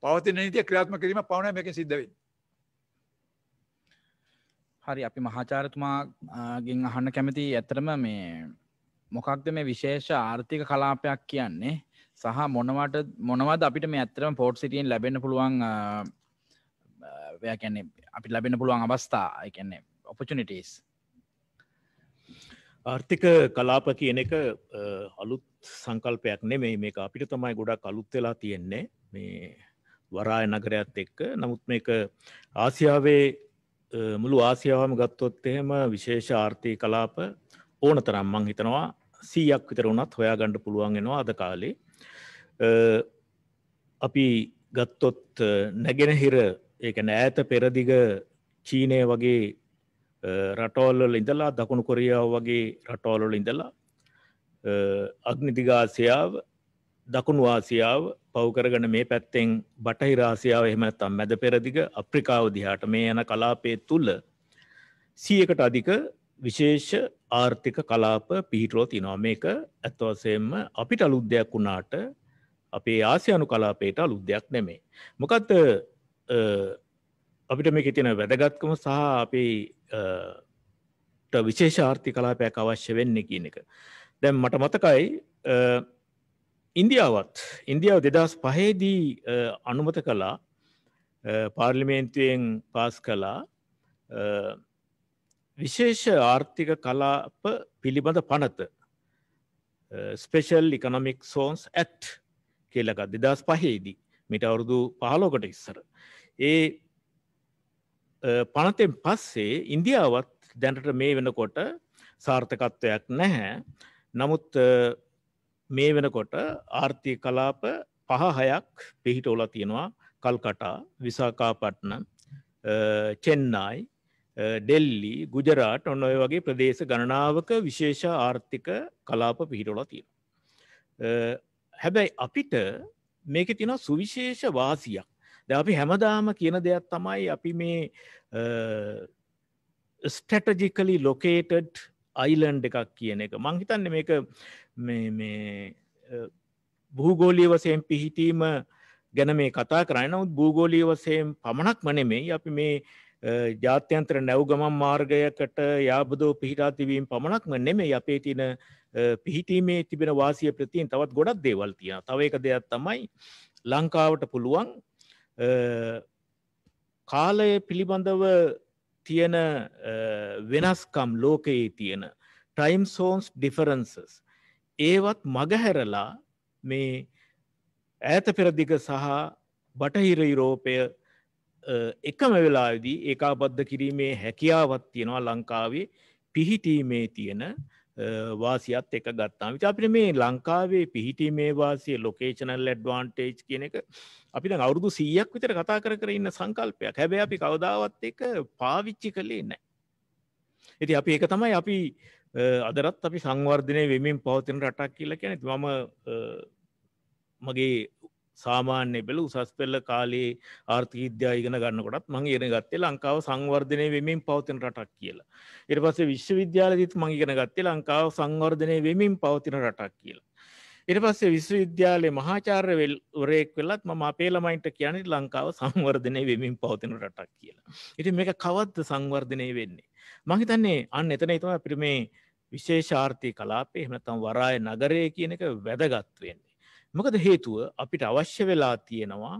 පවතින නීතිය ක්‍රියාත්මක කිරීම පවණයි මේකෙන් සිද්ධ වෙන්නේ. හරි අපි මහාචාරතුමාගෙන් අහන්න කැමති ඇතරම මේ මොකක්ද මේ විශේෂ ආර්ථික කලාපයක් කියන්නේ සහ මොනවට මොනවද අපිට මේ ඇත්තරම පෝට් සිටියෙන් ලැබෙන පුළුවන් වැැන්නේ අපි ලැබෙන පුළුවන් අවස්ථා එකන්නේ ඔපචනිටස් ආර්ථික කලාප කියන එක අලුත් සංකල්පයක් නෙමෙයි මේ අපිට තමයි ගොඩක් අලුත් වෙලා තියෙන්නේ මේ වරාය නගරයක්ත් එක්ක නමුත් මේක ආසියාවේ මුළු ආසියාවම ගත්තොත් එහෙම විශේෂ ආර්ථය කලාප ඕන තරම් මං හිතනවා සීයක් විතර වුණත් හොයා ගණ්ඩ පුළුවන්ගෙනවා අද කාලේ අපි ගත්තොත් නැගෙනහිර ඒක නෑත පෙරදිග චීනය වගේ රටෝල්ල ඉඳලා දකුණු කොරියාව වගේ රටෝලොල ඉඳලා අග්නිදිගාසියාව දකුණු ආසියාව පවකරගන මේ පැත්තෙන් බටහි රාසියාව එහෙමනත්තම් මැද පෙරදිග අප්‍රිකාව දිහාට මේ යන කලාපය තුල්ල සියකට අධික විශේෂ ආර්ථික කලාප පිහිටරෝ තිනවා මේක ඇත්වසයෙන්ම අපිට අලුද්දයක් වුණාට අපේ ආසියනු කලාපේට අලුද්දයක් නෙමේ. මොකත් අපිට මේ තින වැදගත්කම සහ අපේ විශේෂ ආර්ථි කලාපයක් අවශ්‍ය වෙන්න කියන එක. දැම් මට මතකයි ඉන්දියාවත් ඉන්දියාව දෙදස් පහේදී අනුමත කලා පාර්ලිමේන්තුවෙන් පාස් කලා විශේෂ ආර්ථික කලාප පිළිබඳ පනත ස්පේෂල් ඉකනමික් සෝන්ස් ඇට් කියලක දෙදස් පහේදී මිට අවුරුදු පහලෝකට ඉස්සර. ඒ පනතෙන් පස්සේ ඉන්දියාවත් දැනට මේ වෙනකොට සාර්ථකත්වයක් නැහැ. නමුත් මේ වෙනකොට ආර්ථය කලාප පහ හයක් පිහිට ඔල තියෙනවා කල්කටා විසාකාපට්න චෙන්නයි ඩෙල්ලි ගුජරාට ඔන්න ඔය වගේ ප්‍රදේශ ගණනාවක විශේෂ ආර්ථික කලාප පිහිටොල තියෙන. හැබැයි අපිට මේක තින සුවිශේෂ වාසියක් ද අපි හැමදාම කියන දෙයක් තමයි අපි මේ ස්ටටජිකලි ලොකේටඩ් අයිලන්් එකක් කියන එක මංහිතන්න මේක භූගෝලී වසයෙන් පිහිටීම ගැන මේ කතා කරන්නවත් භූගෝලී වසයෙන් පමණක් මනෙමේ අපි මේ ජාත්‍යන්ත්‍ර නැව් ගමන් මාර්ගයකට යාබදෝ පිහිටාතිවීම් පමණක්ම නෙමේ අපේ තින පිහිටීමේ තිබෙන වාසිය ප්‍රතින් තවත් ගොඩක් දේවල් තියෙන තව එක දෙයක් තමයි ලංකාවට පුළුවන් කාලය පිළිබඳව තියෙන වෙනස්කම් ලෝකයේ තියෙන ටයිම් සෝන්ස් ඩිෆරන්සස් ඒවත් මගහැරලා මේ ඈත පෙරදිග සහ බටහිර යුරෝපය එකම වෙලාදී ඒකාබද්ධ කිරීමේ හැකියාවත් තියෙනවා ලංකාවේ පිහිටීමේ තියෙන වාසියත් එක ගත්තාම විට අපිට මේ ලංකාවේ පිහිටි මේ වාසිය ලොකේෂනල් ඇඩ්වාන්ටේජ් කියන එක අපි අවුරුදු සීයක් විතර කතා කර කර ඉන්න සංකල්පයක් හැබැ අපි කවදාවත් එක පාවිච්චි කළේ නෑ. ඇති අපි එක තමයි අපි අදරත් අපි සංවර්ධනය වෙමින් පවතින රටක් කියල කැනෙ මම මගේ සාමාන්‍ය පෙළ උසස් පෙල්ල කාලයේ ආර්ථිකවිද්‍යා ඉගෙන ගන්නකොටත් මං ඉගෙන ගත්තේ ලංකාව සංවර්ධනය වෙමින් පවතින රටක් කියලා. ඊට පස්සේ විශ්වවිද්‍යාලෙදිත් මං ඉගෙන ගත්තේ ලංකාව සංවර්ධනය වෙමින් පවතින රටක් කියලා. ඊට පස්සේ විශ්වවිද්‍යාලයේ මහාචාර්යවරයෙක් වෙලත් මම අපේ ළමයින්ට කියන්නේ ලංකාව සංවර්ධනය වෙමින් පවතින රටක් කියලා. ඉතින් මේක කවද්ද සංවර්ධනය වෙන්නේ? මං හිතන්නේ අන්න එතනයි තමයි අපිට මේ විශේෂාර්ථී කලාපේ එහෙම නැත්නම් වරාය නගරය කියන එක වැදගත් වෙන්නේ. මොකද හේතුව අපිට අවශ්‍ය වෙලා තියෙනවා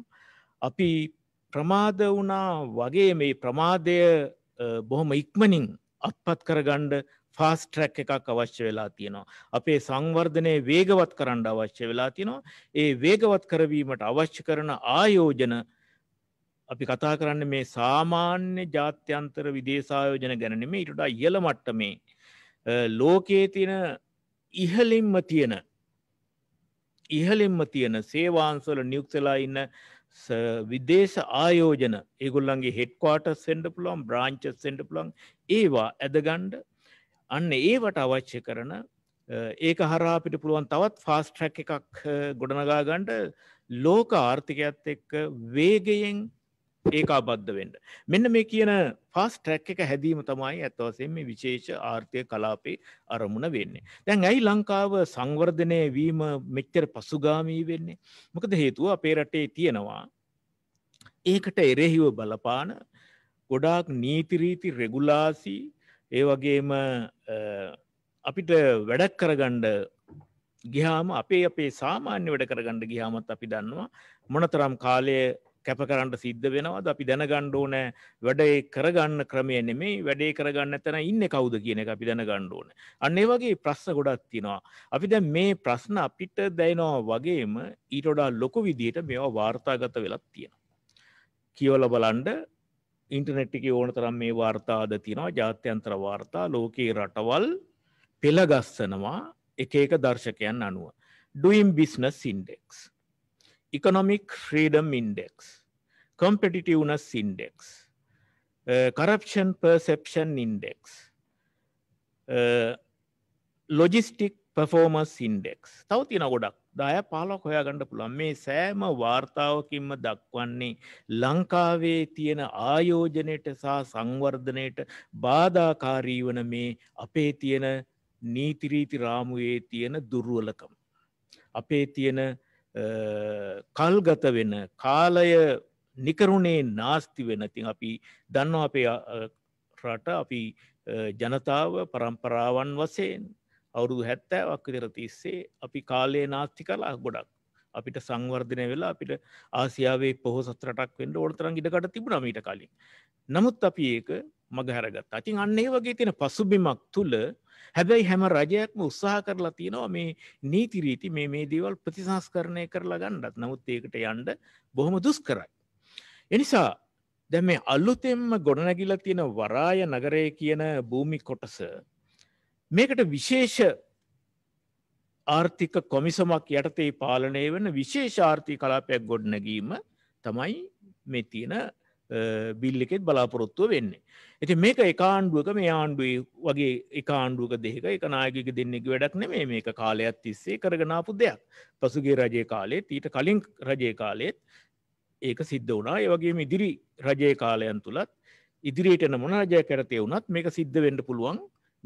අපි ප්‍රමාද වුණා වගේ මේ ප්‍රමාදය බොහොම ඉක්මනින් අත්පත් කරගණ්ඩ ෆාස් ට්‍රැක් එකක් අවශ්‍ය වෙලා තියෙනවා. අපේ සංවර්ධනය වේගවත් කරන්න අවශ්‍ය වෙලා තිනවා ඒ වේගවත් කරවීමට අවශ්‍ය කරන ආයෝජන අපි කතා කරන්න මේ සාමාන්‍ය ජාත්‍යන්තර විදේශායෝජන ගැනීම ඉටට ඉහල මට්ට මේ ලෝකයේ තියෙන ඉහලින්ම තියෙන ඉහලින්ම තියෙන සේවාන්සවල නියුක්තලා ඉන්න විදේශ ආයෝජන ඒගොල්ලන්ගේ හෙට්වාට සෙන්ඩ පුළොන් බ්‍රාංච සෙන්ඩ පුළොන් ඒවා ඇදගණ්ඩ අන්න ඒවට අවශ්‍ය කරන ඒක හරාපිට පුළුවන් තවත් ෆාස්ට්‍රැක් එකක් ගොඩනගාගණ්ඩ ලෝක ආර්ථිකයක්ත් එක්ක වේගයෙන් ඒකාබද්ධ වෙන්ඩ. මෙන්න මේ කියන ෆස් ට්‍රැක් එක හැදීම තමයි ඇත්වසෙන් මේ විශේෂ ආර්ථය කලාපේ අරමුණ වෙන්නේ. දැන් ඇයි ලංකාව සංවර්ධනය වීම මෙච්චර පසුගාමී වෙන්නේ. මොකද හේතුව අපේ රටේ තියෙනවා. ඒකට එරෙහිව බලපාන ගොඩාක් නීතිරීති රෙගුලාසි ඒ වගේම අපිට වැඩක් කරගණ්ඩ ගිහාම අපේ අපේ සාමාන්‍ය වැඩ කරගණ්ඩ ගිහාමත් අපි දන්නවා මොනතරම් කාලය කැප කරන්නට සිද්ධ වෙනවාද අපි දැනගණ්ඩෝ නෑ වැඩේ කරගන්න ක්‍රමය නෙමේ වැඩේ කරගන්න තැන ඉන්න කවුද කියන එක අපි දැනගණ්ඩෝන අන්නේ වගේ ප්‍රශ්න ගොඩත් තිනවා අපි දැ මේ ප්‍රශ්න අපිට දැනවා වගේම ඊටොඩා ලොකු විදියට මේවා වාර්තාගත වෙලත් තියෙන කියවල බලන්ඩ ඉන්ටනෙට්ටික ඕන තරම් මේ වාර්තාද තියෙනවා ජාත්‍යන්ත්‍ර වාර්තා ලෝකයේ රටවල් පෙළගස්සනවා එක එක දර්ශකයන් අනුව doing business index economic freedom index competitiveness index, uh, corruption perception index, uh, logistic performance index. තව තියෙන ගොඩක් දාය පාලක් හොයාගන්න පුළුවන් මේ සෑම වාර්තාවකින්ම දක්වන්නේ ලංකාවේ තියෙන ආයෝජනයට සහ සංවර්ධනයට බාධාකාරී වන මේ අපේ තියෙන නීතිරීති රාමුයේ තියෙන දුර්ුවලකම්. අපේ තියෙන uh, කල්ගත වෙන කාලය නිකරුණේ නාස්ති වෙනතින් අපි දන්න අපේ රට අපි ජනතාව පරම්පරාවන් වසයෙන් අවුරුදු හැත්තෑවක් විදිරතිස්සේ අපි කාලේ නාස්ති කලා ගොඩක් අපිට සංවර්ධනය වෙලා අපිට ආසියාවේ පොහොසත් රටක් වෙන්ඩ ඕඩතරන් ඉඩකට තිබුණ මීට කලින් නමුත් අපි ඒක මගහැරගත් අතින් අන්නේ වගේ තියෙන පසුබිමක් තුළ හැබැයි හැම රජයක්ම උත්සාහ කරලා තියෙනවා මේ නීතිරීති මේ මේ දේවල් ප්‍රතිසංස්කරණය කරලා ගණ්ඩත් නමුත් ඒකට යන්ඩ බොහොම දුස් කරයි එනිසා දැ මේ අල්ලුතෙම්ම ගොඩනැගිලා තියෙන වරාය නගරය කියන භූමි කොටස මේකට විශේෂ ආර්ථික කොමිසමක් යටතේ පාලනය වන විශේෂාර්ථී කලාපයක් ගොඩනැගීම තමයි මේ තියෙන බිල්ලිකෙත් බලාපොරොත්තුව වෙන්නේ. ඇති මේක එක ආණ්ඩුවක මේ ආණ්ඩුව වගේ එක ආණ්ඩුවක දෙක එක නායකික දෙන්නෙක වැඩක් නෙමේ මේක කාලයක් තිස්සේ කරගනාපු දෙයක්. පසුගේ රජය කාලේ ඊට කලින් රජය කාලෙත් ඒක සිද්ධ වනා ඒවගේ ඉදිරි රජය කාලයන් තුළත් ඉදිරියට නමන රජය කරතය වුනත් මේක සිද්ධ වෙන්ඩ පුළුවන්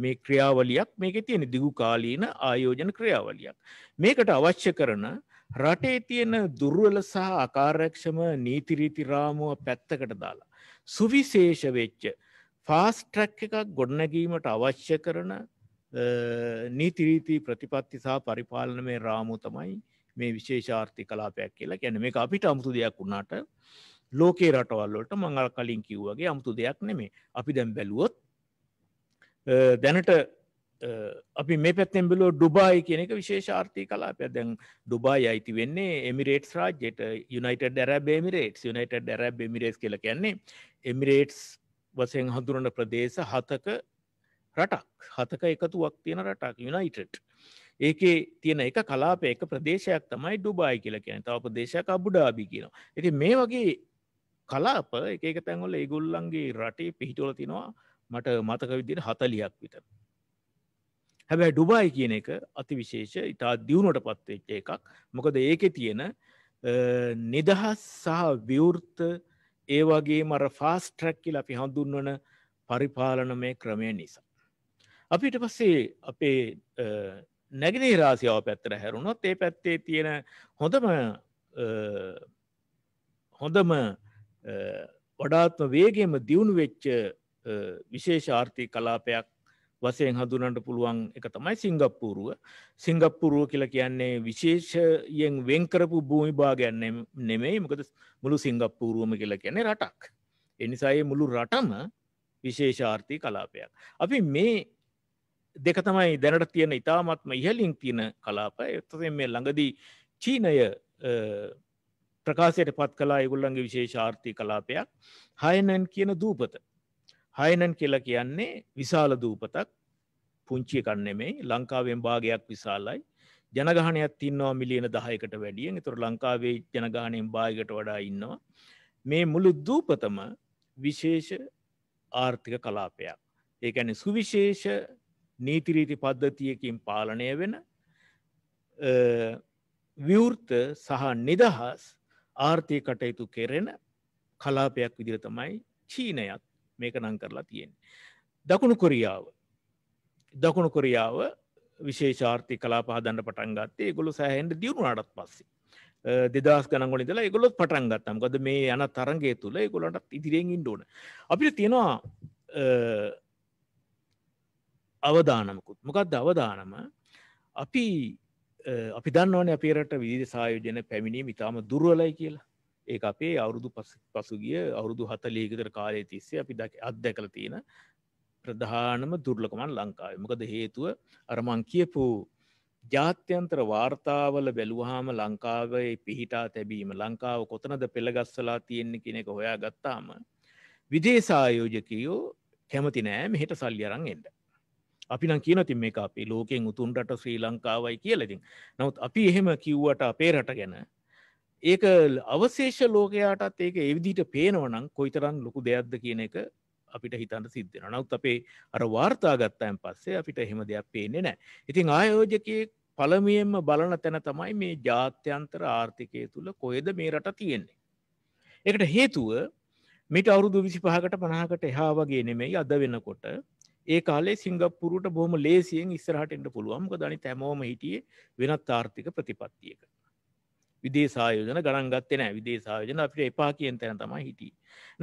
මේ ක්‍රියාවලියක් මේක තියෙන දිගු කාලීන ආයෝජන ක්‍රියාවලියක්. මේකට අවශ්‍ය කරන රටේ තියෙන දුර්වල සහ අකාරක්ෂම නීතිරීතිරාමුව පැත්තකට දාලා. සුවිශේෂ වෙච්ච ෆාස්ට්‍රක් එකක් ගොඩනැගීමට අවශ්‍ය කරන නීතිරීති ප්‍රතිපත්ති සහ පරිපාලන මේ රාමු තමයි මේ විශේෂාර්ථය කලාපයක් කියලා ගැන මේ අපිට අමුතු දෙයක් වුණාට ලෝකේ රටවල්ලට මංගල් කලින් කිව්වගේ අමුතු දෙයක් නෙමේ අපි දැම් බැලුවොත් දැනට අපි මේ පැත්තෙම්බිලෝ ඩුබායි කියනෙක විශේෂාර්ථය කලාපය දැන් ඩුබායි අයිති වෙන්නේ එමිරේටස් රාජ්‍යයට යුනට ඩැරැබ මිරේට් යුනට ඩැරැබ මිරේස් කියල කියන්නේ එමිරේටස් වසයෙන් හඳුරන ප්‍රදේශ හතක රටක් හතක එකතුවක් තියෙන රටක් යුනයිටට ඒකේ තියෙන එක කලාප එක ප්‍රදේශයක් තමයි ඩුබායි කියලා කියන තව ප්‍රදේශයක් අබුඩාබි කියනවා ඇති මේ වගේ කලාප එක තැන්වල ඒගුල්ලන්ගේ රටේ පිහිටොල තිනවා මට මතක විදිට හතලියක් විතර හැබැයි ඩුබායි කියන එක අතිවිශේෂ ඉතා දියුණට පත්වෙච්ච එකක් මොකද ඒක තියෙන නිදහස් සහ විවෘත්ත ඒ වගේ මර ෆාස් ට්‍රැක්කිල අපි හඳුන්වන පරිපාලන මේ ක්‍රමය නිසා. අපිට පස්සේ අපේ නැගිනී රාසියාව පැත්තර හැරුණොත් ඒ පැත්තේ තියෙන හොඳම හොඳම වඩාත්ම වේගේම දියුණු වෙච්ච විශේෂාර්ථී කලාපයක් වසයෙන් හඳුනට පුළුවන් එක තමයි සිංගප්පූරුව සිංගප්පුරුව කියලා කියන්නේ විශේෂයෙන් වෙන්කරපු භූමි භාගයන් නෙමෙයි මොකද මුළු සිංගප්පූරුවම කියලා කියන්නේ රටක් එනිසායේ මුළු රටම විශේෂාර්ථී කලාපයක් අපි මේ දෙක තමයි දැනට තියෙන ඉතාමත්ම ඉහලින් තියෙන කලාප එතසෙන් මේ ළඟදී චීනය ප්‍රකාශයට පත් කලා ඉගුල්ලන්ගේ විශේෂාර්ථී කලාපයක් හයනන් කියන දූපත හයනන් කියලා කියන්නේ විශාල දූපතක් පුංචිය කන්නෙමේ ලංකාවෙන් භාගයක් විශාලයි ජනගහනයක් තින්නවා මිලියන දහයකට වැඩියෙන් තුර ලංකාවේ ජනගානයෙන් භාගකට වඩා ඉන්නවා මේ මුළු දූපතම විශේෂ ආර්ථික කලාපයක් ඒකැන සුවිශේෂ නීතිරීති පද්ධතියකින් පාලනය වෙන විවෘත සහ නිදහස් ආර්ථය කටයුතු කෙරෙන කලාපයක් විදිර තමයි චීනයත් මේක නං කරලා තියෙන්. දකුණු කොරියාව දකුණු කොරියාව විශේෂාර්ථය කලා පහදන්න පටන්ගත්තේ ගොලු සෑහෙන්ට දියුණු අඩත් පස්සේ. දෙදස් ගනගොනි දලා ගොලොත් පටන් ගත්තම් ගොද මේ යන තරන්ගේ තුළ ගොලටත් ඉදිරියෙන් ඉන්ඩෝන. අපිට තියෙනවා අවධානමකුත් මොකක්ද අවධානම අපි අපි දන්නවන අපේරට විදි සායෝජන පැමිණීම ඉතාම දුර්ුවලයි කියලා ඒ අපේ අවුරුදු පසුගිය අවුරුදු හත ලේකතර කාලය තිස්සේ අපි අත්දැකල තියෙන ප්‍රධානම දුර්ලකමන් ලංකාව මොකද හේතුව අරමං කියපු ජාත්‍යන්තර වාර්තාවල බැලුවහාම ලංකාවේ පිහිටා තැබීම ලංකාව කොතනද පෙළගස්සලා තියෙන්නේ කෙනෙක හොයා ගත්තාම විදේසායෝජකයෝ කැමති නෑ මෙහෙට සල්ලියරන් එන්ට අපි නම් කියන තින් මේ අපි ලෝකෙන් උතුන්ට ශ්‍රී ලංකාවයි කියලතින් නවත් අපි එහෙම කිව්වට අපේ රට ගැන ඒක අවශේෂ ලෝකයාටත් ඒක එවිදිට පේනවනම් කොයිතරන් ලොකු දෙයක්ද කියන එක අපිට හිතන්න සිද්ධෙන නවත් අපේ අර වාර්තාගත්තයන් පස්සේ අපිට එහෙම දෙයක් පේන්නේ නෑ ඉතින් ආයෝජකයේ පළමියෙන්ම බලන තැන තමයි මේ ජාත්‍යන්තර ආර්ථිකය තුළ කොයද මේ රට තියෙන්නේ. එකට හේතුව මිට අවුරුදු විසි පහකට පනාකට එහා වගේ නෙමෙයි අද වෙනකොට ඒ කාලේ සිංගප්පුරුට බොහම ලේසියෙන් ඉස්සරහට එට පුළුවන්ක දනි තැමෝම හිටියේ වෙනත් ආර්ථික ප්‍රතිපත්තියක විදේසායෝජන ගණන්ගත්තේ නෑ විදේසායෝජන අපිට එපා කියෙන් තැන තමයි හිටිය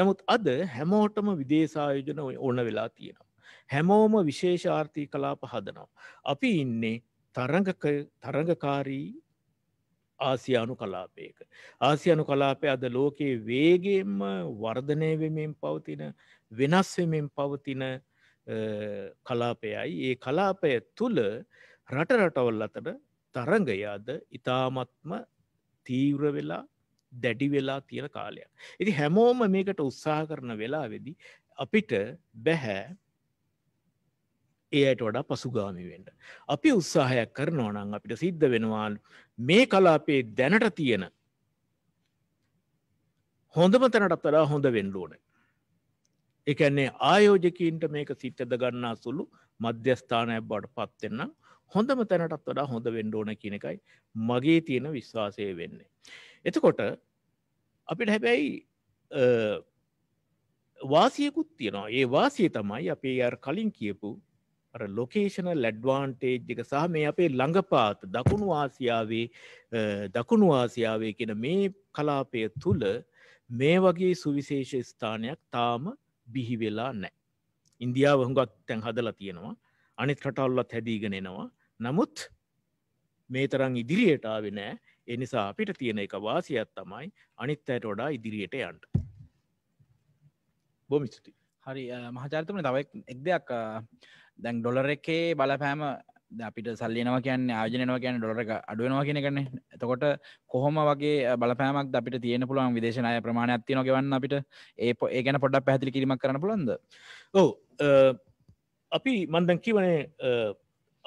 නමුත් අද හැමෝටම විදේසායෝජන ඕන වෙලා තියෙනවා හැමෝම විශේෂාර්ථී කලාප හදනවා අපි ඉන්නේ තරඟකාරී ආසියානු කලාපයක ආසියනු කලාපය අද ලෝකයේ වේගේම වර්ධනය වෙමෙන් පවතින වෙනස් වෙමෙන් පවතින කලාපයයි ඒ කලාපය තුළ රට රටවල් අතට තරගයාද ඉතාමත්ම තීව්‍ර වෙලා දැඩි වෙලා තියෙන කාලයක්. ඉති හැමෝම මේකට උත්සාහ කරන වෙලා වෙදි අපිට බැහැ ඒයට වඩා පසුගාමි වෙන්ට. අපි උත්සාහයක් කරනවා නම් අපිට සිද්ධ වෙනවා මේ කලාපේ දැනට තියෙන හොඳම තැනටත් වලා හොඳ වෙන්ඩුවනේ එකන්නේ ආයෝජකීන්ට මේක සිට්ටද ගන්නා සුළු මධ්‍යස්ථානයක් බවට පත්වෙන්නම් හොඳම තැනටත් වඩා හොඳ වෙන්ඩෝන කියන එකයි මගේ තියෙන විශ්වාසය වෙන්නේ. එතකොට අපිට හැබැයි වාසියකුත් තියෙනවා ඒ වාසිය තමයි අපේ අර කලින් කියපු ලොකේෂන ලැඩ්වාන්ටේජ් එක සහ මේ අපේ ළඟපාත දකුණු ආසියාවේ දකුණු ආසියාවේ කියෙන මේ කලාපය තුළ මේ වගේ සුවිශේෂ ස්ථානයක් තාම බිහි වෙලා නෑ ඉන්දියාව හුඟත් තැන් හදලා තියෙනවා අනිත් කටල්ලත් හැදීගෙනෙනවා නමුත් මේ තරං ඉදිරියට ආවෙ නෑ එනිසා අපිට තියෙන එක වාසියක් තමයි අනිත් අයට වඩා ඉදිරියට යන්ට බොමිස්තුති හරි මහචාර්තමන තවක් එක් දෙයක් දැන් ඩොලර එකේ බලපෑම අපිට සල්ලනවා කියන්න ආජනනවා කියන්න ඩොලර අඩුවනවා කියෙන කරන එතකොට කොහොම වගේ බලපෑමක් අපිට තියෙන පුළුවන් විදේශනය ප්‍රමාණයක් තියන ගවන්න අපිට ඒ ඒගැන පොඩක් පැහතිලි කිරීමක් කරන පුළොන්ද ඕ අපි මන්දැකි වනේ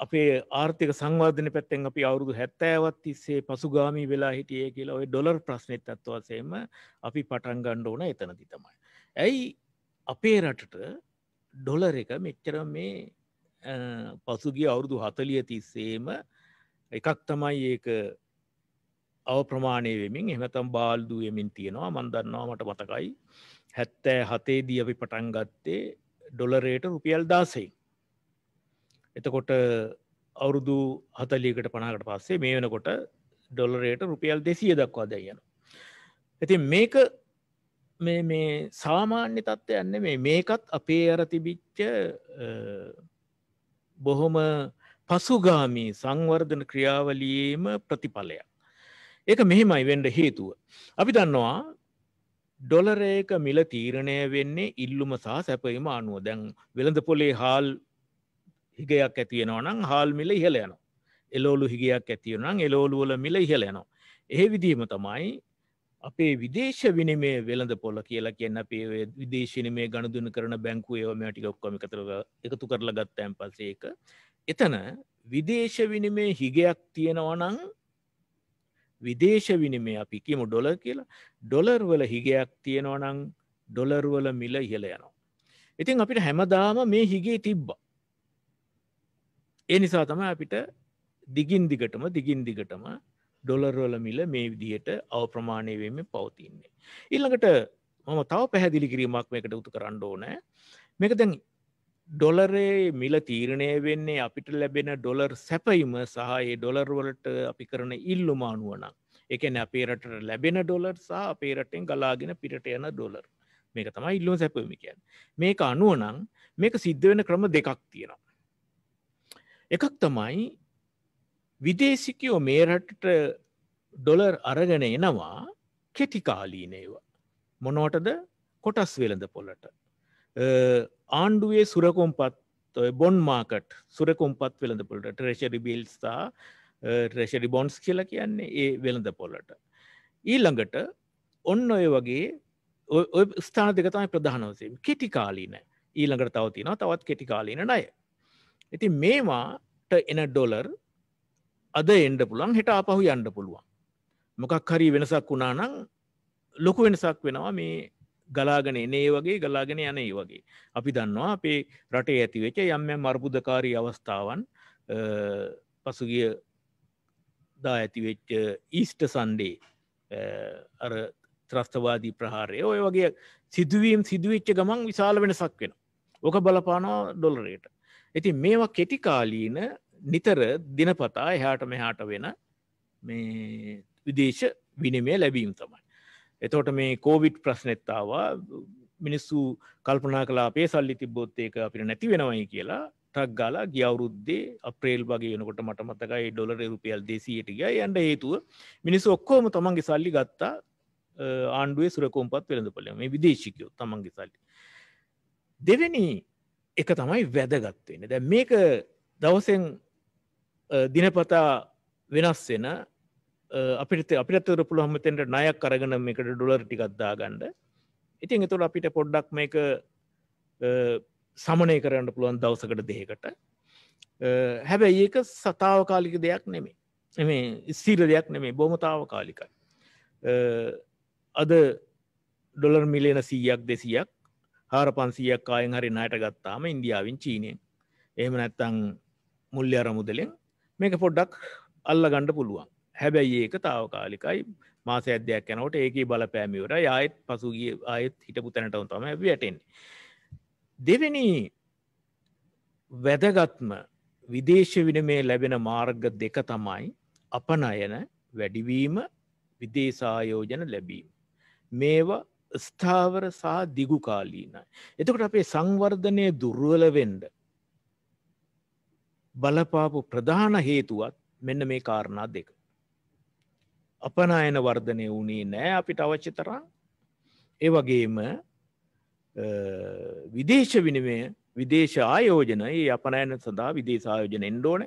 අපේ ආර්ථික සංවාධන පැත්තෙන් අපි අවුරුදු හැත්තෑවත් තිස්සේ පසුගාමී වෙලා හිටිය කියලා ඔය ඩොලර් ප්‍රශ්නෙත් ඇත්වසේම අපි පටන් ගණ්ඩ ඕන එතනති තමයි ඇයි අපේ රටට ඩොලර එක මෙච්චර මේ පසුගේ අවුරුදු හතලිය තිස්සේම එකක් තමයි ඒක අවප්‍රමාණය වෙමින් එහතම් බාල්දුවමින් තියෙනවා මන්දන්නවා මට මතකයි හැත්තෑ හතේදී අපි පටන් ගත්තේ ඩොලරේට රුපියල් දාසයි එතකොට අවුරුදු හතලියකට පනාකට පස්සේ මේ වෙනකොට ඩොලරේට රුපියල් දෙසිය දක්වා දැයන ඇති මේක මේ සාමාන්‍ය තත්ත්ව යන්න මේ මේකත් අපේ අර තිබිච්ච බොහොම පසුගාමී සංවර්ධන ක්‍රියාවලියේම ප්‍රතිඵලයක්. ඒක මෙහෙමයි වෙන්ඩ හේතුව. අපි දන්නවා ඩොලරේක මිල තීරණය වෙන්නේ ඉල්ලුම සහ සැපීම අනුව දැන් වෙළඳ පොලේ හාල් හිගයක් ඇතියෙනවනම් හාල් මිල ඉහල යනවා. එලෝලු හිගයක් ඇතිවනම් එලෝලුවල මිල ඉහල යනවා. ඒ විදිීම තමයි අපේ විදේශ විනිමේ වෙළඳ පොල්ල කියලා කියන්න අපේ විදේශනමේ ගණදුන කරන බැංකු ඒවමටික ඔක්කොම එකතරව එකතු කරලා ගත්තයන් පසේක එතන විදේශ විනිමේ හිගයක් තියෙනවනං විදේශ විනිමේ අපි කියම ඩොල කියලා ඩොලර්වල හිගයක් තියෙනවනං ඩොලර්වල මිල ඉහල යනවා. ඉතින් අපිට හැමදාම මේ හිගේ තිබ්බ. ඒ නිසා තම අපිට දිගින් දිගටම දිගින් දිගටම ඩොලර්වල මිල මේ විදිහට අවප්‍රමාණයවීම පවතින්නේ. ඉල්ළඟට මම තව පැහැදිලි කිරීමක් මේකට උතු කරන්න ඕනෑ මේක දැන් ඩොලරේ මිල තීරණය වෙන්නේ අපිට ලැබෙන ඩොලර් සැපයිම සහයේ ඩොලර්වලට අපි කරන ඉල්ලුමානුවනම් එකන අපේ රට ලැබෙන ඩොලර් සහ අපේ රටෙන් ගලාගෙන පිට යන ඩොලර් මේක තමයි ඉල්ලුව සැපමිකයන් මේක අනුවනං මේක සිද්ධ වෙන ක්‍රම දෙකක් තියෙනවා එකක් තමයි විදේශිකයෝ මේ රටට ඩොලර් අරගෙන එනවා කෙටිකාලීනේවා. මොනෝටද කොටස් වෙළඳ පොලට. ආණ්ඩුවේ සුරකොම්පත් බොන් මාකට් සුරකොම්පත් වෙළඳ පොලට ට්‍රේෂරි බිල්ස්තා ට්‍රේෂරි බොන්ස් කියලා කියන්නේ ඒ වෙළඳ පොලට. ඊළඟට ඔන්න ඔය වගේ ස්ථාන දෙකතමයි ප්‍රධානවසේ කෙටිකාලීන ඊළඟට තවතිනවා තවත් කෙටිකාලීන නය. ඉති මේවාට එන ඩොලර් අද එන්ඩ පුළන් හිට අපහු යන්න පුළුවන් මොකක් හරි වෙනසක් වුණා නම් ලොකු වෙනසක් වෙනවා මේ ගලාගෙන එනේ වගේ ගලාගෙන යන ඒ වගේ. අපි දන්නවා අපේ රටේ ඇතිවෙච යම්ම මර්බුදකාරී අවස්ථාවන් පසුගිය දා ඇතිවෙච්ච ඊස්ට සන්ඩේ අර ත්‍රස්තවාදී ප්‍රහාරය ඔය වගේ සිදුවීම් සිදුවච්ච ගමන් විශාල වෙනසක් වෙන. ඕක බලපානවා ඩොලරයට. ඇති මේවා කෙටිකාලීන නිතර දිනපතා එහාට මෙහාට වෙන මේ විදේශ විනිමය ලැබීම් තමයි. එතෝට මේ කෝවිට් ප්‍රශ්නෙත්තාවා මිනිස්සු කල්පනා කලා පේ සල්ලි තිබ්බොත්තේක අපිට නැති වෙනවයි කියලා ටක් ගාලා ගියවුරුද්දේ අප්‍රේල් වගේ වෙනකොට මට මතකයි ඩොලර රුපියල් දෙසීට ගයි ඇන්ඩ හේතුව මිනිස් ඔක්කෝම තමන්ගේ සල්ලි ගත්තා ආණ්ඩුවේ සුරකෝම්පත් වෙළඳපොල මේ විදේශිකයෝ තමන්ගේ සල්ලි දෙවැනි එක තමයි වැදගත්වෙන දැ මේක දවසෙන් දිනපතා වෙනස් වෙන අපිට අපිත් පුළහමතෙන්ට නයක් අරගන එකට ඩොලර් ටිකත්දා ගණ්ඩ ඉතින් එතුළ අපිට පොඩ්ඩක් මේක සමනය කරන්න පුළුවන් දවසකට දෙකට හැබැයි ඒක සතාවකාලික දෙයක් නෙමේ මේ ස්තීර දෙයක් නෙමේ බොමතාව කාලිකයි අද ඩොලර් මිලෙන සීයක් දෙසියක් හාර පන්සියක් කායෙන් හරි නයට ගත්තාම ඉන්දියාවෙන් චීනයෙන් එහෙම නැත්තං මුල්්‍ය අරමුදලෙන් මේක පොඩ්ඩක් අල්ල ගණ්ඩ පුළුවන් හැබැයි ඒක තාවකාලිකයි මාස අධ්‍යයක් යනට ඒක බලපෑමිවර යත් පසුගේ අයත් හිටපු තැනටවන් තම ඇටෙන් දෙවෙනි වැදගත්ම විදේශ වින මේ ලැබෙන මාර්ග දෙක තමයි අපනයන වැඩිවීම විදේශායෝජන ලැබීම මේවා ස්ථාවර සහ දිගුකාලීන එතකට අපේ සංවර්ධනය දුර්ුවල වෙන්ඩ බලපාපු ප්‍රධාන හේතුවත් මෙන්න මේ කාරණා දෙක. අපනයන වර්ධනය වුණේ නෑ අපිට අවච්චි තරම් ඒ වගේම විදේශ විනිමය විදේශ ආයෝජන ඒ අපනයන සඳහා විදේශායෝජන එන්ඩෝන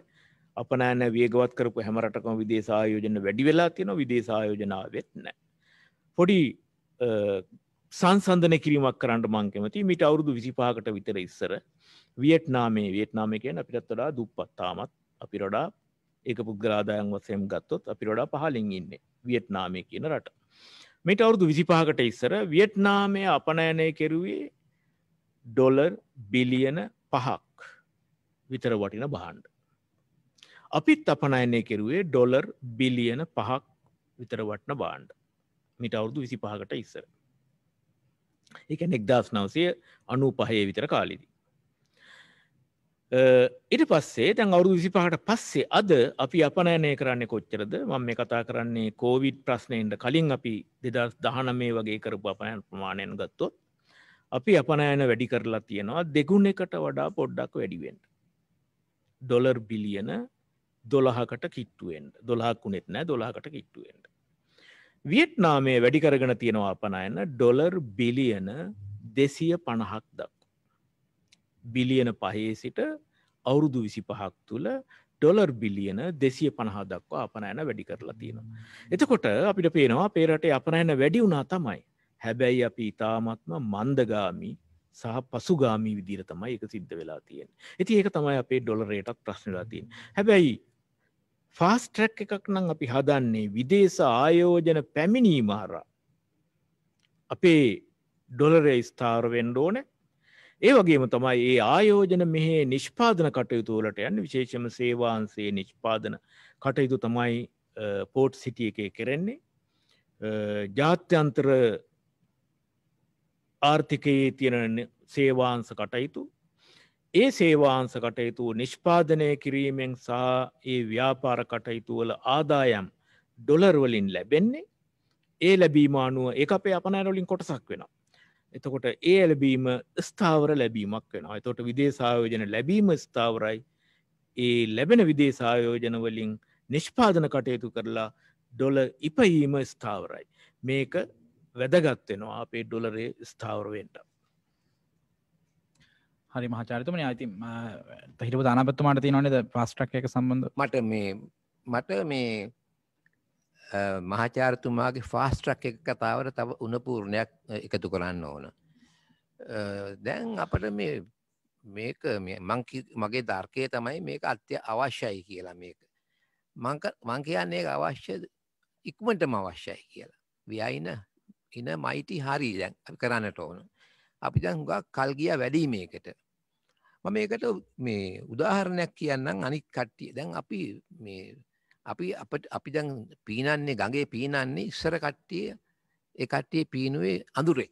අපනෑන වේගවත් කරපු හැමරටකම විදේශායෝජන වැඩි වෙලා තියෙන විදේශායෝජනාව වෙත්න. පොඩි සංසන්ධන කිරීමක් කරන්න මංකමති මිට අවුරුදු විසිපාකට විතර ඉස්සර වියට්නාමේ වියට්නාම එකෙන් අපිටත් වඩා දුප්පත් තාමත් අපි රොඩා ඒක පුද්ගලාදායන් වසයම් ගත්තොත් අපි රොඩා පහලින් ඉන්නේ වියට්නාමය කියන රට මෙට අවුරුදු විසිපහකට ඉස්සර වියට්නාමය අපනයනය කෙරුවේ ඩොලර් බිලියන පහක් විතර වටින බහන්ඩ අපිත් අපනයනය කෙරුවේ ඩොලර් බිලියන පහක් විතර වටන බාණ්ඩ මිට අවුරුදු විසි පහකට ඉස්සර එක නෙක්දස් නවසය අනු පහය විතර කාලිදී ඉට පස්සේ දැන් අවුරු විසි පහට පස්සේ අද අපි අපනෑනය කරන්නේ කොච්චරද මම මේ කතා කරන්නේ කෝවිඩ් ප්‍රශ්නයෙන්ට කලින් අපි දෙදස් දහන මේ වගේ කරපු අපයන් ප්‍රමාණයෙන් ගත්තොත් අපි අපනෑන වැඩි කරලා තියෙනවා දෙගුණ එකට වඩා පොඩ්ඩක් වැඩිවෙන්ට ඩොලර් බිලියන දොළහකට කිට්ටුවෙන්ට දොළහක් වුණෙත් නෑ දොලාකට කිට්ටුවෙන්ට වියට්නාමේ වැඩිකරගෙන තියෙනවා අපනයන ඩොලර් බිලියන දෙසිය පණහක් දක් බිලියන පහේ සිට අවුරුදු විසි පහක් තුළ ඩොලර් බිලියන දෙසිය පණහා දක්වා අපනෑන වැඩි කරලා තියෙනවා. එතකොට අපිට පේනවා පේරටේ අපනෑන වැඩි වුණා තමයි. හැබැයි අපි ඉතාමත්ම මන්දගාමි සහ පසුගාමී විදිර තමයි එක සිද්ධ වෙලා තියෙන්. ඇති ඒක තමයි අපේ ඩොලරේටත් ප්‍රශ්නලා තියෙන්. හැබැයි ෆාස්ට්‍රැක් එකක් නම් අපි හදන්නේ විදේශ ආයෝජන පැමිණීමහර අපේ ඩොලරේ ස්ථාරවෙන්ඩ ඕනෑ ඒ වගේම තමයි ඒ ආයෝජන මෙහේ නිෂ්පාදන කටයුතු වලට යන්න විශේෂම සේවාන්සේ නිෂ්පාදන කටයුතු තමයි පෝට් සිටිය එකේ කරෙන්නේ. ජාත්‍යන්තර ආර්ථිකයේ තියෙන සේවාංස කටයුතු ඒ සේවාංස කටයුතු නිෂ්පාදනය කිරීමෙන් සහ ඒ ව්‍යාපාර කටයුතු වල ආදායම් ඩොලර්වලින් ලැබෙන්නේ ඒ ලැබීමානුව ඒ අපේ අපනෑරොලින් කොටසක් වෙනවා එතකොට ඒ ඇලබීම ස්ථාවර ලැබීමක් වෙන එතොට විදේශයෝජන ලැබීම ස්ථාවරයි ඒ ලැබෙන විදේශයෝජනවලින් නිෂ්පාදන කටයුතු කරලා ඩොල ඉපහීම ස්ථාවරයි මේක වැදගත්වෙනවා අපේ ඩොලරේ ස්ථාවරවෙන්ට හරි මහචාරිතමන අයිති හිරපු දානපත්තුමාට තියනොනද පස්ට්‍රක් එක සම්බඳ මට මේ මට මේ මහාචාරතුමාගේ ෆාස්ට්‍රක් එක කතාවට තව උනපූර්ණයක් එකතු කරන්න ඕන. දැන් අපට මේ මේක මගේ ධර්කය තමයි මේක අත්‍ය අවශ්‍යයි කියලා මේක. මං කියන්නේ අවශ්‍ය ඉක්මටම අවශ්‍යයි කියලා. ව්‍යයින එන මයිටි හරි දැන් කරන්නට ඕන. අපි දැන් හුඟක් කල් ගියා වැඩිමේකට. මම මේකට මේ උදාහරණයක් කියන්නම් අනිත් කට්ටිය. දැන් අපි මේ අපි අපි දැන් පීනන්නේ ගඟේ පීනන්නේ ඉස්සර කට්ටිය ඒ කට්ටිය පීනුවේ අඳුරේ.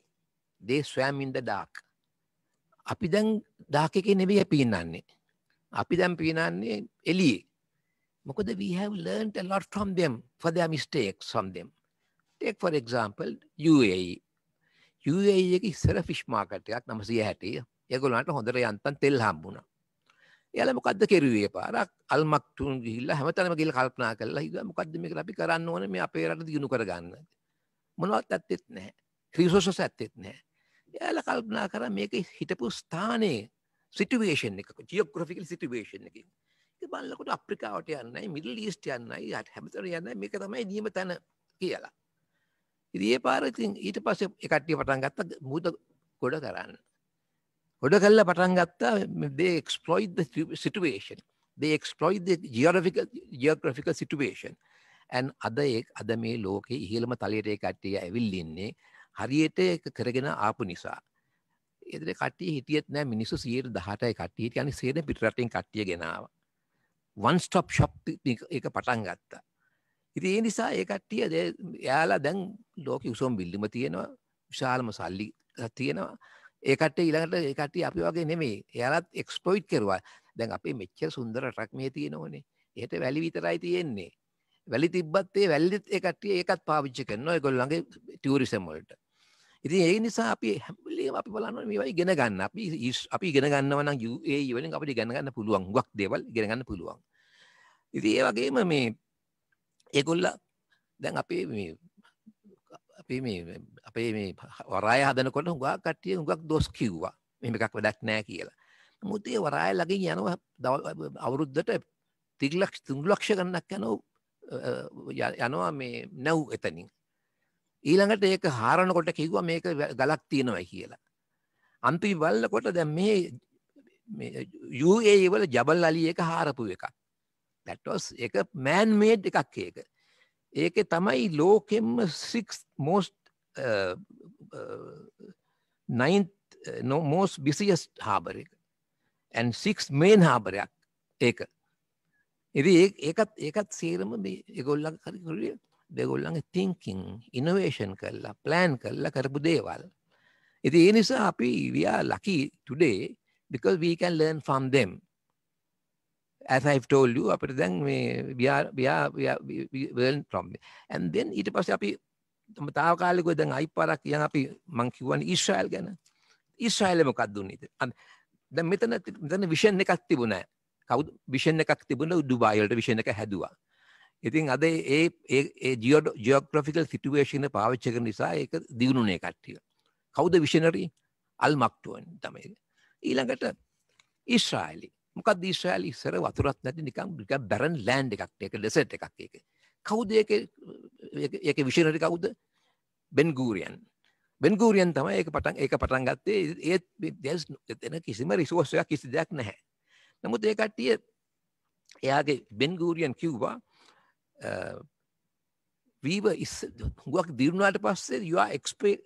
They swam in the dark. අපි දැන් dark එකේ නෙවෙයි පීනන්නේ. අපි දැන් පීනන්නේ එළියේ. මොකද we have learned a lot from them for their mistakes from them. Take for example UAE. UAE එක ඉස්සර ෆිෂ් මාකට් එකක් 960. ඒගොල්ලන්ට හොඳට යන්තම් තෙල් හම්බුණා. එයාලා මොකද්ද කෙරුවේ පාර අල්මක් තුන් ගිහිල්ලා හැමතැනම ගිහිල්ලා කල්පනා කළා හිතුවා මොකද්ද මේක අපි කරන්න ඕනේ මේ අපේ රට දිනු කරගන්න මොනවත් ඇත්තෙත් නැහැ රිසෝසස් ඇත්තෙත් නැහැ එයාලා කල්පනා කරා මේක හිටපු ස්ථානයේ සිටුවේෂන් එක ජියෝග්‍රෆිකල් සිටුවේෂන් එකකින් ඒක බලනකොට අප්‍රිකාවට යන්නයි මිඩල් ඊස්ට් යන්නයි හැමතැනම යන්නයි මේක තමයි නියම තැන කියලා ඉතින් ඒ පාර ඉතින් ඊට පස්සේ ඒ කට්ටිය පටන් ගත්තා මුද ගොඩ කරන්න ගොඩ කල්ල පටන් ගත්තා exploited situation exploited geographic geographic situation ඇන් අද එක් අද මේ ලෝකෙ ඉහළම තලයටේ කට්ටිය ඇවිල්ලින්නේ හරියට කරගෙන ආපු නිසා. එදර කට්ටිය හිටියත් නෑ මිනිසු සියයට දහටයි කට්ටියට යනි සේන පිටරටින් කට්ටිය ගෙනාව. වන් ස්ටොප් ශප් එක පටන් ගත්තා. ඉති ඒ නිසා ඒ කට්ටිය එයාලා දැන් ලෝක උසුම් බිල්ලිම තියෙනවා විශාලම සල්ලි තියෙනවා ඒ කට්ටිය ඊළඟට ඒ කට්ටිය අපි වගේ නෙමෙයි. එයාලත් එක්ස්ප්ලොයිට් කරුවා. දැන් අපේ මෙච්චර සුන්දර රටක් මේ තියෙනෝනේ. එහෙට වැලි විතරයි තියෙන්නේ. වැලි තිබ්බත් ඒ වැල්ලිත් ඒ කට්ටිය ඒකත් පාවිච්චි කරනවා ඒගොල්ලන්ගේ ටියුරිසම් වලට. ඉතින් ඒ නිසා අපි හැමලේම අපි බලන්න මේවා ඉගෙන ගන්න. අපි අපි ඉගෙන ගන්නවා නම් UAE වලින් අපිට ඉගෙන ගන්න පුළුවන්. හුඟක් දේවල් ඉගෙන ගන්න පුළුවන්. ඉතින් ඒ වගේම මේ ඒගොල්ල දැන් අපේ මේ අපි මේ අපේ මේ වරාය හදනකොට හුඟක් කට්ටිය හුඟක් දොස් කිව්වා. මෙහෙම එකක් වැඩක් නැහැ කියලා. නමුත් ඒ වරාය ළඟින් යනවා අවුරුද්දට 3 ලක්ෂ 3 ලක්ෂ ගණනක් යනවා යනවා මේ නැව් එතනින්. ඊළඟට ඒක හාරනකොට කිව්වා මේක ගලක් තියෙනවා කියලා. අන්තිම බලනකොට දැන් මේ මේ UAE වල ජබල් අලි එක හාරපු එකක්. that was එක man made එකක් ඒක. ඒක තමයි ලෝකෙම සිික්ස් මෝස්ට නෝමෝස් බිසිියස් හාබර එක ඇන් සිික්ස් මේන් හාබරයක් ඒක එදි ඒකත් ඒකත් සේරම ඒගොල්ල කරකරිය දෙගොල්ලඟ තිංකින් ඉනවේෂන් කරලා ප්ලෑන් කරලා කරපු දේවල් ඉති ඒ නිසා අපි වයා ලකි ටඩේ because we can learn from them as I've told you අපට දැන් මේ ප්‍රම් ඇන්දෙන් ඊට පස්ස අපි තාවකාලෙක දැන් අයි පරක් යන් අපි මංකිවන් ඉස්්‍රයිල් ගැන ඉස්්‍රයිලම කක්දුන්නේද දැ මෙතන දන විෂන් එකක් තිබුණෑ කවු විෂණ එකක් තිබුණ දුබායිල්ට විෂණ එක හැදවා ඉතින් අද ඒ ජියෝඩ ජෝග්‍රෆිකල් සිටුවේශන පාවිච්චක නිසා ඒක දියුණුනේ කට්ටිය කෞද විෂණරී අල් මක්ටුවන් තමයි ඊළඟට ඉස්්‍රායිලි මොකක් දීශ්‍රයාල ඉස්සර වතුරත් නැති නිකම් ික බැරන් ලෑන්් එකක් එක ලෙසට එකක් එක කවුද එක විෂණට කවුද බෙන්ගූරියන් බෙන්ගූරියන් තමයි ඒ පටන් ඒක පටන් ගත්තේ ඒත් දෙස් එතන කිසිම රිසෝස්සයක් කිසි දෙයක් නැහැ නමුත් ඒකට්ටිය එයාගේ බෙන්ගූරියන් කිව්වා වීව ඉස් හුවක් දිරුණාට පස්සේ යවා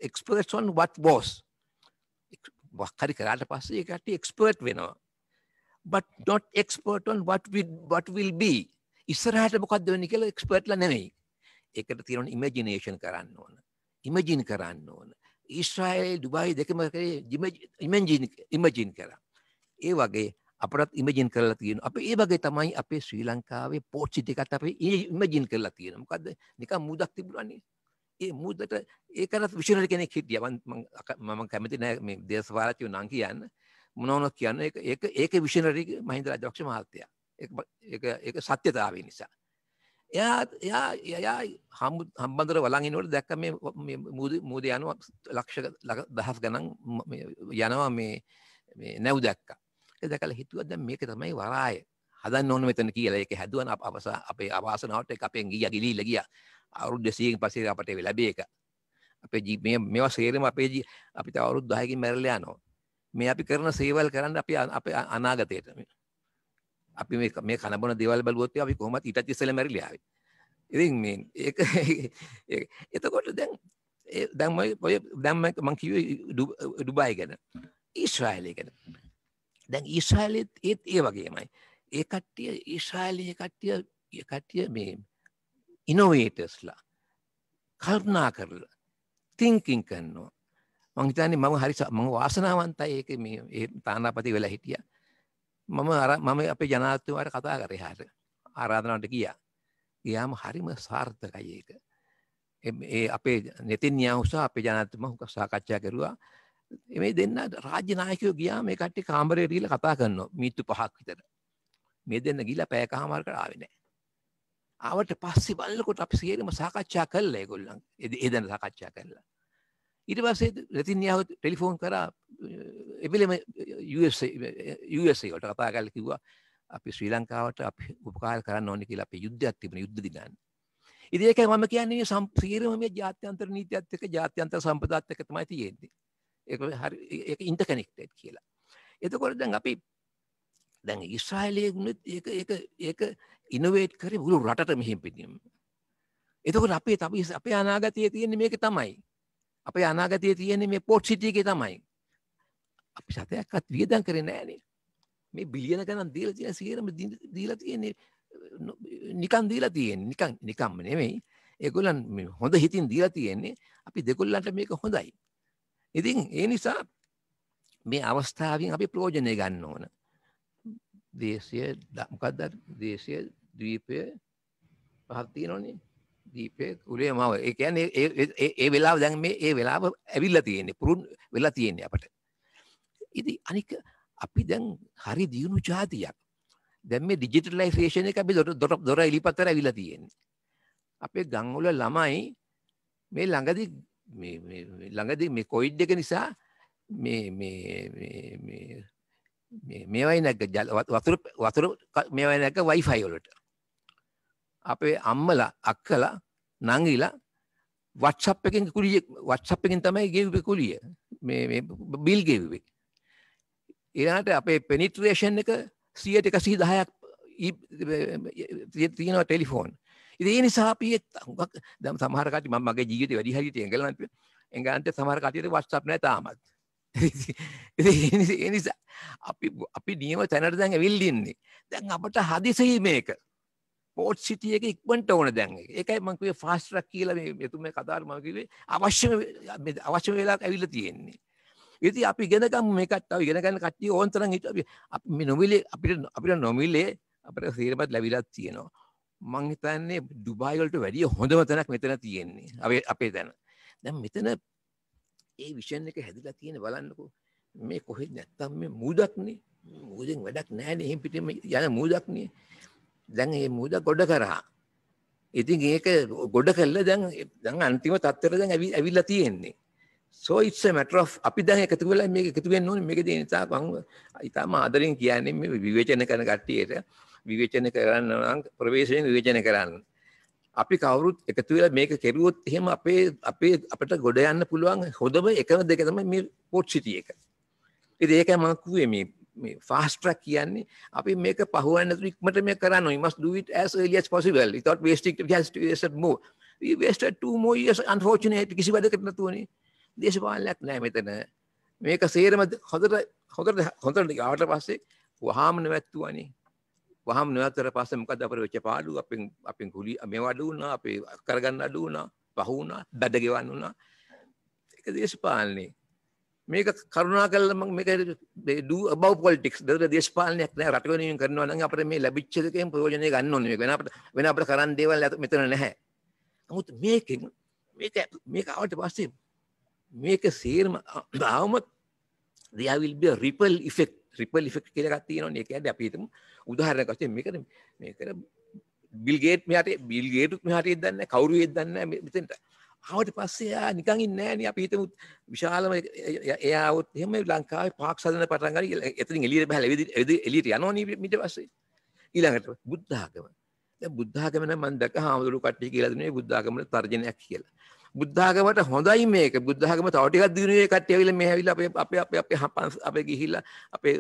එක්ස්පර්ට්ස් ඔන් what was වක්හරි කරාට පස්සේ ඒකට එක්ස්පර්ට් වෙනවා but not expert on what will what will be ඉස්සරහට මොකක්ද වෙන්නේ කියලා එක්ස්පර්ට්ලා නෙමෙයි ඒකට තියෙනවා ඉමේජිනේෂන් කරන්න ඕන ඉමේජින් කරන්න ඕන ඊශ්‍රායල් දුබායි දෙකම කරේ ඉමේජින් ඉමේජින් කරා ඒ වගේ අපරත් ඉමජින් කරලා තියෙන අප ඒ වගේ තමයි අපේ ශ්‍රී ලංකාවේ පෝට්සිටි එකත් අප ඉමජින් කරලා තියෙන මොකද නිකම් මුදක් තිබුණන්නේ ඒ මුදට ඒකරත් විෂණර කෙනෙක් හිටිය මම කැමති නෑ මේ දේශපාලච්චි නම් කියන්න මොනවනොත් කියන්න ඒක ඒක ඒක විෂනරි මහින්ද රාජපක්ෂ මහත්තයා. ඒක ඒක ඒක සත්‍යතාවය නිසා. එයා එයා එයා හම්බන්තොට වළං ඉනකොට දැක්ක මේ මේ මූද යනවා ලක්ෂ දහස් ගණන් යනවා මේ මේ නැව් දැක්කා. ඒක දැකලා හිතුවා දැන් මේක තමයි වරාය. හදන්න ඕන මෙතන කියලා ඒක හැදුවන අපස අපේ අවාසනාවට ඒක අපෙන් ගියා ගිලිහිලා ගියා. අවුරුදු 200කින් පස්සේ අපට ලැබේ ඒක. අපේ මේ මේවා සේරම අපේ අපි තව අවුරුදු 10කින් මැරලා යනවා. මේ අපි කරන සේවල් කරන්න අපි අපේ අනාගතයට අපි මේ මේ කන බොන දේවල් බලුවොත් අපි කොහොමද ඊටත් ඉස්සෙල්ලා මැරිලා ආවේ ඉතින් මේ ඒක (laughs) එතකොට දැන් දැන් මම දැන් මම කිව්වේ ඩුබායි ගැන ඊශ්‍රායලය ගැන දැන් ඊශ්‍රායලෙත් ඒත් ඒ වගේමයි ඒ කට්ටිය ඊශ්‍රායලයේ කට්ටිය කට්ටිය මේ ඉනොවේටර්ස්ලා කල්පනා කරලා තිංකින් කරනවා මං හිතන්නේ මම හරි මම වාසනාවන්තයි ඒක මේ ඒ තානාපති වෙලා හිටියා. මම අර මම අපේ ජනාධිපතිවරට කතා කරේ එහාට. ආරාධනාවට ගියා. ගියාම හරිම සාර්ථකයි ඒක. ඒ අපේ නෙතින්යාහු සහ අපේ ජනාධිපතිතුමා හුඟක් සාකච්ඡා කරුවා. මේ දෙන්න රාජ්‍ය නායකයෝ ගියා මේ කට්ටිය කාමරයට ගිහලා කතා කරනවා මීට්ටු පහක් විතර. මේ දෙන්න ගිහලා පැය කමාරකට ආවේ නැහැ. ආවට පස්සේ බලනකොට අපි සියලුම සාකච්ඡා කළා ඒගොල්ලන්. ඒ දෙන්න සාකච්ඡා කළා. ඊට පස්සේ රතින්යාව ටෙලිෆෝන් කරා එබිලම USAට කතා කරලා කිව්වා අපි ශ්‍රී ලංකාවට අපි උපකාර කරන්න ඕනේ කියලා අපේ යුද්ධයක් තිබුණ යුද්ධ දිනන්න. ඉතින් ඒකයි මම කියන්නේ මේ සම්පූර්ණම මේ ජාත්‍යන්තර නීතියත් එක්ක ජාත්‍යන්තර සම්පදාත් එක්ක තමයි තියෙන්නේ. ඒක හරි ඒක ඉන්ටර්කනෙක්ටඩ් කියලා. එතකොට දැන් අපි දැන් ඉස්රායිලයේ ගුණත් ඒක ඒක ඒක ඉනොවේට් කරේ මුළු රටට මෙහෙම පිටින්ම. එතකොට අපේ අපි අපේ අනාගතයේ තියෙන්නේ මේක තමයි. අපේ අනාගතය තියෙන්නේ මේ පොට් සිටියගේ තමයි අපි සතයක්ත් වියදන් කරේ නෑනේ මේ බිලියන ගණන් දීලා තියෙන සියරම දීලා තියෙන්නේ නිකන් දීලා තියෙන්නේ නිකන් නිකම්ම නෙමෙයි ඒගොල්ලන් හොඳ හිතින් දීලා තියෙන්නේ අපි දෙගොල්ලන්ට මේක හොඳයි ඉතින් ඒ නිසා මේ අවස්ථාවෙන් අපි ප්‍රයෝජනය ගන්න ඕන දේශය මොකක්ද දේශය ද්වීපය පහක් තියෙනවනේ දීපේ උලේ මාව ඒ කියන්නේ ඒ ඒ වෙලාව දැන් මේ ඒ වෙලාව ඇවිල්ලා තියෙන්නේ පුරුන් වෙලා තියෙන්නේ අපට ඉතින් අනික අපි දැන් හරි දියුණු જાතියක් දැන් මේ ඩිජිටලයිසේෂන් එක අපි දොර දොර එලිපතර ඇවිල්ලා තියෙන්නේ අපේ ගම් වල ළමයි මේ ළඟදී මේ මේ ළඟදී මේ කොවිඩ් එක නිසා මේ මේ මේ මේ මේ මේවයි නැග්ග වතුර වතුර මේවයි නැග්ග වයිෆයි වලට අපේ අම්මලා අක්කලා නංගිලා වට්සප් එකෙන් කුලිය වට්සප් එකෙන් තමයි ගෙව්වේ කුලිය මේ මේ බිල් ගෙව්වේ ඊළඟට අපේ පෙනිට්‍රේෂන් එක 110ක් තියෙනවා ටෙලිෆෝන් ඉතින් ඒ නිසා අපි හුඟක් දැන් සමහර කටි මම මගේ ජීවිතේ වැඩි හරියට එංගලන්ත එංගලන්ත සමහර කටියට WhatsApp නැහැ තාමත් ඒ නිසා අපි අපි නියම තැනට දැන් ඇවිල්ලා ඉන්නේ දැන් අපට හදිසියි මේක පෝට් සිටිය එක ඉක්මට ඕන දැන් එකයි මංකවේ ෆාස්ටරක් කියලා මෙතුම කතාර මකිවේ අවශ්‍ය අවශ්‍ය වෙලා ඇවිල තියෙන්නේ ඉති අපි ගෙනකම් මේකත්තාව ගෙනගන්න කට්ටිය ඕන්තරන් හිට අපි නොමිලේ අපිට අපිට නොමිල්ලේ අපට සේරමත් ලැබිලත් තියෙනවා මං හිතන්නේ ඩුබායිවලට වැඩිය හොඳම තැනක් මෙතන තියෙන්නේ අපේ අපේ තැන දැන් මෙතන ඒ විෂන් එක හැදිලා තියෙන බලන්නකෝ මේ කොහෙත් නැත්තම් මේ මූදක්නේ මූදෙන් වැඩක් නැහැ නේ එහෙන් පිටින්ම යන මූදක්නේ දැන් මේ මුද ගොඩ කරා. ඉතින් ඒක ගොඩ කළා දැන් දැන් අන්තිම තත්ත්වයට දැන් ඇවිල්ලා තියෙන්නේ. so it's a matter of අපි දැන් එකතු වෙලා මේක එකතු වෙන්න ඕනේ මේක දෙන නිසා මම ඊටම ආදරෙන් කියන්නේ මේ විවේචන කරන කට්ටියට විවේචන කරන්න නම් ප්‍රවේශයෙන් විවේචන කරන්න. අපි කවුරුත් එකතු වෙලා මේක කෙරුවොත් එහෙම අපේ අපේ අපිට ගොඩ යන්න පුළුවන් හොඳම එකම දෙක තමයි මේ පොට් සිටි එක. ඉතින් ඒකයි මම කිව්වේ මේ මේ fast track කියන්නේ අපි මේක පහුවෙන්න තුරු ඉක්මනට මේ කරන්න ඕනේ. must do it as early as possible without wasting the chance to waste more. We wasted two more years unfortunately කිසි වැඩකට නැතුවනේ. දේශපාලනයක් නැහැ මෙතන. මේක සේරම හොඳට හොඳට හොඳට ගාවට පස්සේ වහාම නැවැත්තුවානේ. වහාම නැවැත්තර පස්සේ මොකද අපර වෙච්ච පාඩු අපෙන් අපෙන් කුලි මේවා අඩු වුණා, අපේ කරගන්න අඩු වුණා, පහු වුණා, බඩ ගෙවන්න වුණා. ඒක දේශපාලනේ. මේක කරුණා කරලා මම මේක they do above politics දර දේශපාලනයක් නෑ රට වෙනුවෙන් කරනවා නම් අපිට මේ ලැබිච්ච එකෙන් ප්‍රයෝජනය ගන්න ඕනේ මේක වෙන අපිට වෙන අපිට කරන්න දේවල් මෙතන නැහැ නමුත් මේකෙන් මේක මේක ආවට පස්සේ මේක සේරම ආවම there will be a ripple effect ripple effect කියලා එකක් තියෙනවනේ ඒ කියන්නේ අපි හිතමු උදාහරණයක් වශයෙන් මේකට මේකට බිල් ගේට් මෙහාට බිල් ගේට් මෙහාට එද්දන්නේ කවුරු එද්දන්නේ මෙතෙන්ට ආවට පස්සේ එයා නිකන් ඉන්නේ නැහැ නේ අපි හිතමු විශාලම එයා આવොත් එහෙම ලංකාවේ පාක් සදන පටන් ගනි එතනින් එළියට බහලා එළියට යනවා නේ ඊට පස්සේ ඊළඟට බුද්ධ ආගම දැන් බුද්ධ ආගම නම් මම දැක හාමුදුරු කට්ටිය කියලා දුන්නේ බුද්ධ ආගමන තර්ජනයක් කියලා බුද්ධ ආගමට හොඳයි මේක බුද්ධ ආගම තව ටිකක් දිනුනේ කට්ටිය ඇවිල්ලා මේ ඇවිල්ලා අපේ අපේ අපේ අපේ හපන් අපේ ගිහිල්ලා අපේ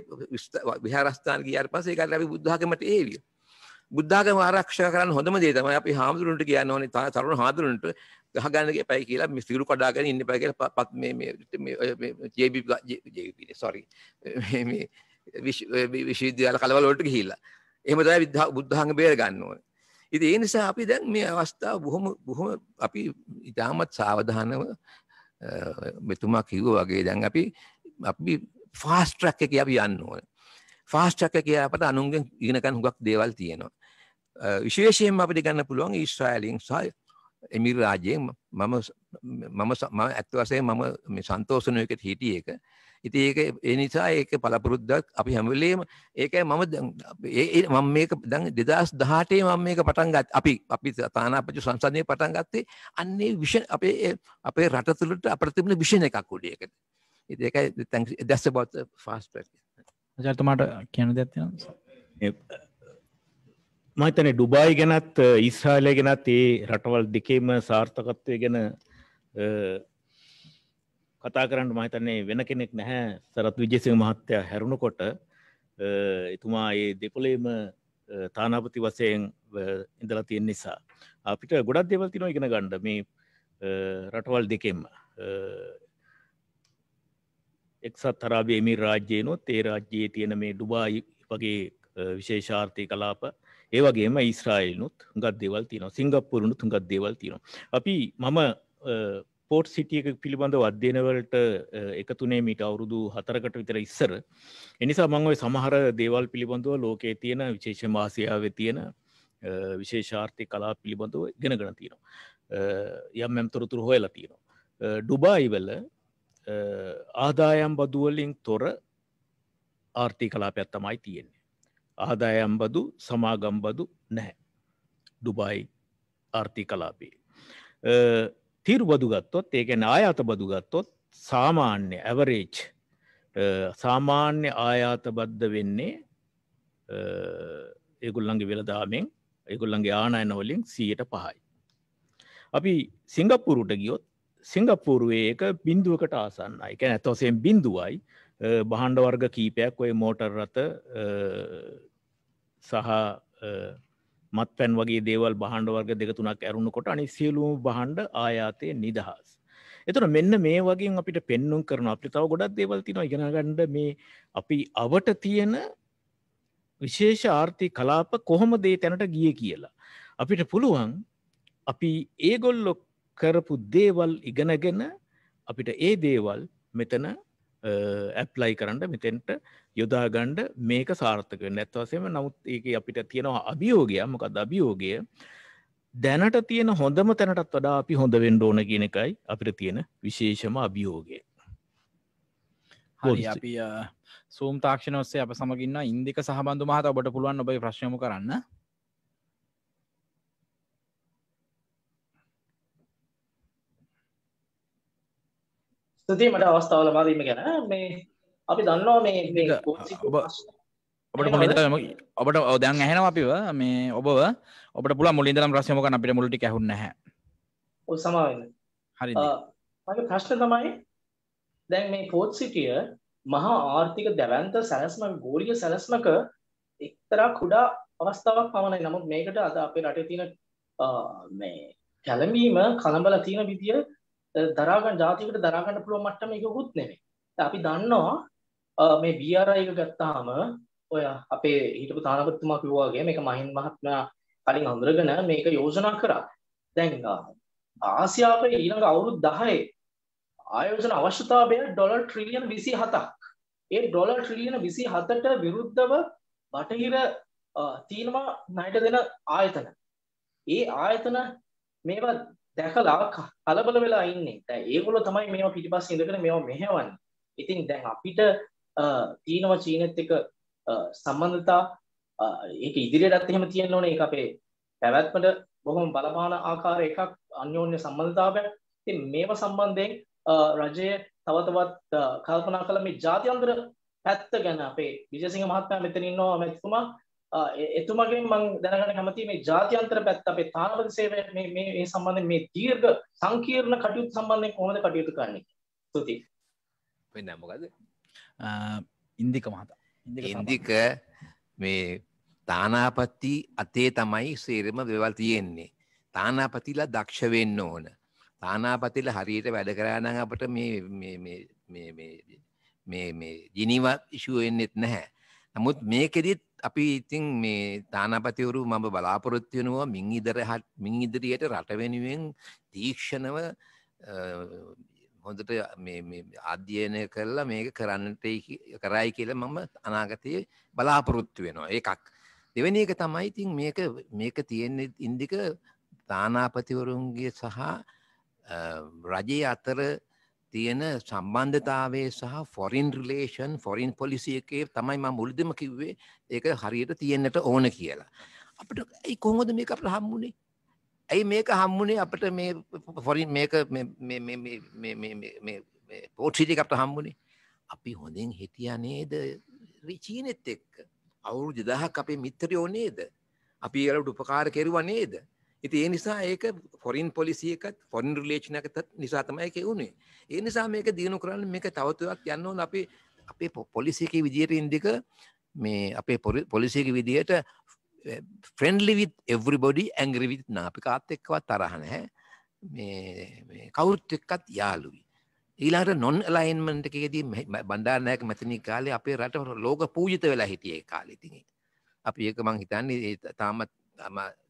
විහාරස්ථාන ගියාට පස්සේ ඒකට අපි බුද්ධ ආගමට ඒවිය බුද්ධාගම ආරක්ෂා කරන්න හොඳම දේ තමයි අපි හාමුදුරන්ට කියන්න ඕනේ තරුණ හාමුදුරන්ට ගහගන්න එපයි කියලා මේ සිගුරු කඩාගෙන ඉන්න එපයි කියලා පත් මේ මේ මේ JB JB sorry මේ මේ විශ්වවිද්‍යාල කලවල වලට ගිහිල්ලා. එහෙම තමයි බුද්ධහංග බේර ගන්න ඕනේ. ඉතින් ඒ නිසා අපි දැන් මේ අවස්ථාව බොහොම බොහොම අපි ඉතාමත් සාවධානව මෙතුමා කිව්වා වගේ දැන් අපි අපි ෆාස්ට් ට්‍රැක් එකේ අපි යන්න ඕනේ. ෆාස්ට් ට්‍රැක් එකේ අපට අනුන්ගෙන් ඉගෙන ගන්න හුඟක් දේවල් තියෙනවා. විශේෂයෙන්ම අපිට ගන්න පුළුවන් ඊශ්‍රායලෙන් සහ එමිල් රාජ්‍යයෙන් මම මම මම ඇත්ත වශයෙන් මම මේ සන්තෝෂ වෙන එකට හිටියේ ඒක. ඉතින් ඒක ඒ නිසා ඒක පළපුරුද්දක් අපි හැම වෙලේම ඒකයි මම ඒ මම මේක දැන් 2018 මම මේක පටන් ගත්ත අපි අපි තානාපති සංසදනයේ පටන් ගත්තේ අන්නේ විෂන් අපේ අපේ රට තුළට අපිට තිබුණ විෂන් එකක් උඩ ඒකද. ඉතින් ඒකයි that's about fast track. අජාතමාට කියන දෙයක් තියෙනවා. මහිතන ඩුබායි ගැනත් ඉස්රාලය ගැනත් ඒ රටවල් දෙකේම සාර්ථකත්වය ගැන කතා කරන්න මහිතන්නේ වෙන කෙනෙක් නැහැ සරත් විජේසිං මහත්තය හැරුණකොට එතුමා ඒ දෙපොලේම තානාපති වසයෙන් ඉඳලා තියෙන් නිසා. අපිට ගොඩක් දෙවල්තින ඉගෙන ගණ්ඩ මේ රටවල් දෙකෙන්ම එක්සත් තරාබේ මි රාජ්‍යයනොත් ඒ රාජ්‍යයේ තියෙන මේ ඩුබායි වගේ විශේෂාර්ථය කලාප ඒවගේම ඊස්රායිල්නුත් හුඟත් දෙවල් තියනවා සිංගප්පුරුණුත් හුඟත් දෙවල් තියෙනවා අපි මම පෝට් සිටියක පිළිබඳව අධ්‍යනවලට එකතුනේ මිට අවුරුදු හතරකට විතර ඉස්සර එනිසා මං ඔය සමහර දේවල් පිළිබඳව ලෝකයේ තියෙන විශේෂ මාසියාව තියෙන විශේෂාර්ථය කලා පිළිබඳව ගෙන ගෙන තියෙනවා යම් මෙම් තොරතුරු හොයලා තියෙනවා ඩුබායිවල ආදායම් බදුවලින් තොර ආර්ථී කලාපයක් තමයි තියෙන්නේ ಆದಾಯಂಬದು ಸಮಾಗಂಬದು නැහැ. ඩුබයි ආර්ථී කලාපේ. තීරු බදුගත්තොත් ඒකැන ආයාත බදුගත්තොත් සාමාන්‍ය ඇවරේච් සාමාන්‍ය ආයාත බද්ධ වෙන්නේ ඒගුල්ලන්ගේ වෙලදාමෙන් ඒගුල්ලන්ගේ ආනයනවලින් සීයට පහයි. අපි සිංගප්පුරුට ගියොත් සිංගප්පුරුවේ එක බින්දුවකට ආසන්න එක නැතවසයෙන් බිඳුවයි බහන්ඩ වර්ග කීපයක් ඔය මෝටර් රත සහ මත් පැන් වගේ දේවල් බහන්ඩ වර්ග දෙක තුනක් ඇරුණු කොට අනි සියලූම බහන්ඩ ආයාතය නිදහස්. එතුන මෙන්න මේ වගේ අපිට පෙන්නුම් කරන අපි තව ගොඩක් දේවල් තින ඉගෙනගණ්ඩ මේ අපි අවට තියෙන විශේෂ ආර්ථී කලාප කොහොම දේ තැනට ගිය කියලා. අපිට පුළුවන් අපි ඒගොල්ලො කරපු දේවල් ඉගෙනගෙන අපිට ඒ දේවල් මෙතන ඇප්ලයි කරන්න මෙතෙන්ට යොදාගණ්ඩ මේක සාර්ථක නැත්වසේම නමුත් ඒක අපිට තියෙනවා අභියෝගය මොකද අභියෝගය දැනට තියෙන හොඳම තැනටත් වඩා අපි හොඳ වෙන්ඩ ඕන කියන එකයි අපිට තියෙන විශේෂම අභියෝගය අපි සූම් තාක්ෂණ ඔස්සේ අප සමගන්න ඉන්දික සහබඳු මහත ඔබට පුළුවන් ඔබයි ප්‍රශ්ම කරන්න ස්තුතියි මට අවස්ථාව ලබා දීම ගැන මේ අපි දන්නවා මේ ඔබට මුලින්දම ඔබට දැන් ඇහෙනවා අපිව මේ ඔබව ඔබට පුළුවන් මුලින්දම ප්‍රශ්නයක් කරන්න අපිට මුළු ටික ඇහුන්නේ නැහැ. ඔය සමාව වෙන්න. හරිද? මගේ ප්‍රශ්න තමයි දැන් මේ පෝත් සිටිය මහා ආර්ථික දැවැන්ත සැලැස්මක් ගෝලීය සැලැස්මක එක්තරා කුඩා අවස්ථාවක් පමණයි. නමුත් මේකට අද අපේ රටේ තියෙන මේ කැළඹීම කලබල තියෙන විදිය දරාගන්න ජාතිකට දරාගන්න පුළුවන් මට්ටම එකකුත් නෙමෙයි. අපි දන්නවා මේ BRI එක ගත්තාම ඔය අපේ හිටපු තානාපතිතුමා කිව්වා වගේ මේක මහින් මහත්මයා කලින් හඳුරගෙන මේක යෝජනා කරා. දැන් ආසියාවේ ඊළඟ අවුරුදු 10 ආයෝජන අවශ්‍යතාවය ඩොලර් ට්‍රිලියන් 27ක්. ඒ ඩොලර් ට්‍රිලියන 27ට විරුද්ධව බටහිර තීනමා ණයට දෙන ආයතන. ඒ ආයතන මේවා දැකලා කලබල වෙලා ඉන්නේ. දැන් ඒගොල්ලෝ තමයි මේවා පිටිපස්සේ ඉඳගෙන මේවා මෙහෙවන්නේ. ඉතින් දැන් අපිට තීනව චීනෙත් එක සම්බන්ධතා ඒක ඉදිරියටත් එහෙම තියෙන්න ඕනේ. ඒක අපේ පැවැත්මට බොහොම බලපාන ආකාර එකක් අන්‍යෝන්‍ය සම්බන්ධතාවයක්. ඉතින් මේව සම්බන්ධයෙන් රජය තව තවත් කල්පනා කළ මේ ජාත්‍යන්තර පැත්ත ගැන අපේ විජේසිංහ මහත්මයා මෙතන ඉන්නවා මැතිතුමා එතුමගෙන් මං දැනගන්න කැමති මේ ජාත්‍යන්තර පැත්ත අපේ තානාපති සේවය මේ මේ මේ සම්බන්ධයෙන් මේ දීර්ඝ සංකීර්ණ කටයුතු සම්බන්ධයෙන් කොහොමද කටයුතු කරන්නේ? ස්තුතියි. වෙන්නේ මොකද? ඉන්දික මහතා. ඉන්දික මේ තානාපති අතේ තමයි සේරම දේවල් තියෙන්නේ. තානාපතිලා දක්ෂ වෙන්න ඕන. තානාපතිලා හරියට වැඩ කරා නම් අපිට මේ මේ මේ මේ මේ මේ ජිනීවා ඉෂුව වෙන්නෙත් නැහැ. නමුත් මේකෙදිත් අපි ඉතින් මේ තානාපතිවරු මම බලාපොරොත්තියනවා මින් ඉදරහත් මින් ඉදිරියට රට වෙනුවෙන් තීක්ෂණව හොඳට අධ්‍යයනය කරලා මේක කරන්නට කරයි කියලා මම අනාගතය බලාපොරොත්තු වෙනවා එකක් දෙවැනි එක තමයි ඉතින් මේක මේක තියෙන්නේ ඉන්දික තානාපතිවරුන්ගේ සහ රජයේ අතර තියෙන සම්බන්ධතාවේ සහ ෆොරින් රිලේෂන් ෆොරින් පොලිසි එකේ තමයි මම මුලදම කිව්වේ ඒක හරියට තියෙන්නට ඕන කියලා. අපිට ඇයි කොහොමද මේක අපිට හම්බුනේ? ඇයි මේක හම්බුනේ අපිට මේ ෆොරින් මේක මේ මේ මේ මේ මේ මේ මේ පෝට්සිටි එකකට හම්බුනේ. අපි හොඳින් හිටියා නේද? චීනෙත් එක්ක අවුරුදු 2000ක් අපේ මිත්‍රයෝ නේද? අපි ඒකට උපකාර කෙරුවා නේද? ඉතින් ඒ නිසා ඒක ෆොරින් පොලිසි එකත් ෆොරින් රිලේෂන් එකත් නිසා තමයි ඒක වුනේ. ඒ නිසා මේක දිනු කරන්න මේක තව තවත් යන්න ඕන අපි අපේ පොලිසි එකේ විදියට ඉන්දික මේ අපේ පොලිසි එකේ විදියට friendly eh, with everybody angry with නා අපි කාත් එක්කවත් තරහ නැහැ. මේ මේ කවුරුත් එක්කත් යාළුයි. ඊළඟට non alignment එකේදී බණ්ඩාරනායක මැතිනි කාලේ අපේ රට ලෝක පූජිත වෙලා හිටියේ කාලේ ඉතින්. අපි ඒක මං හිතන්නේ තාමත්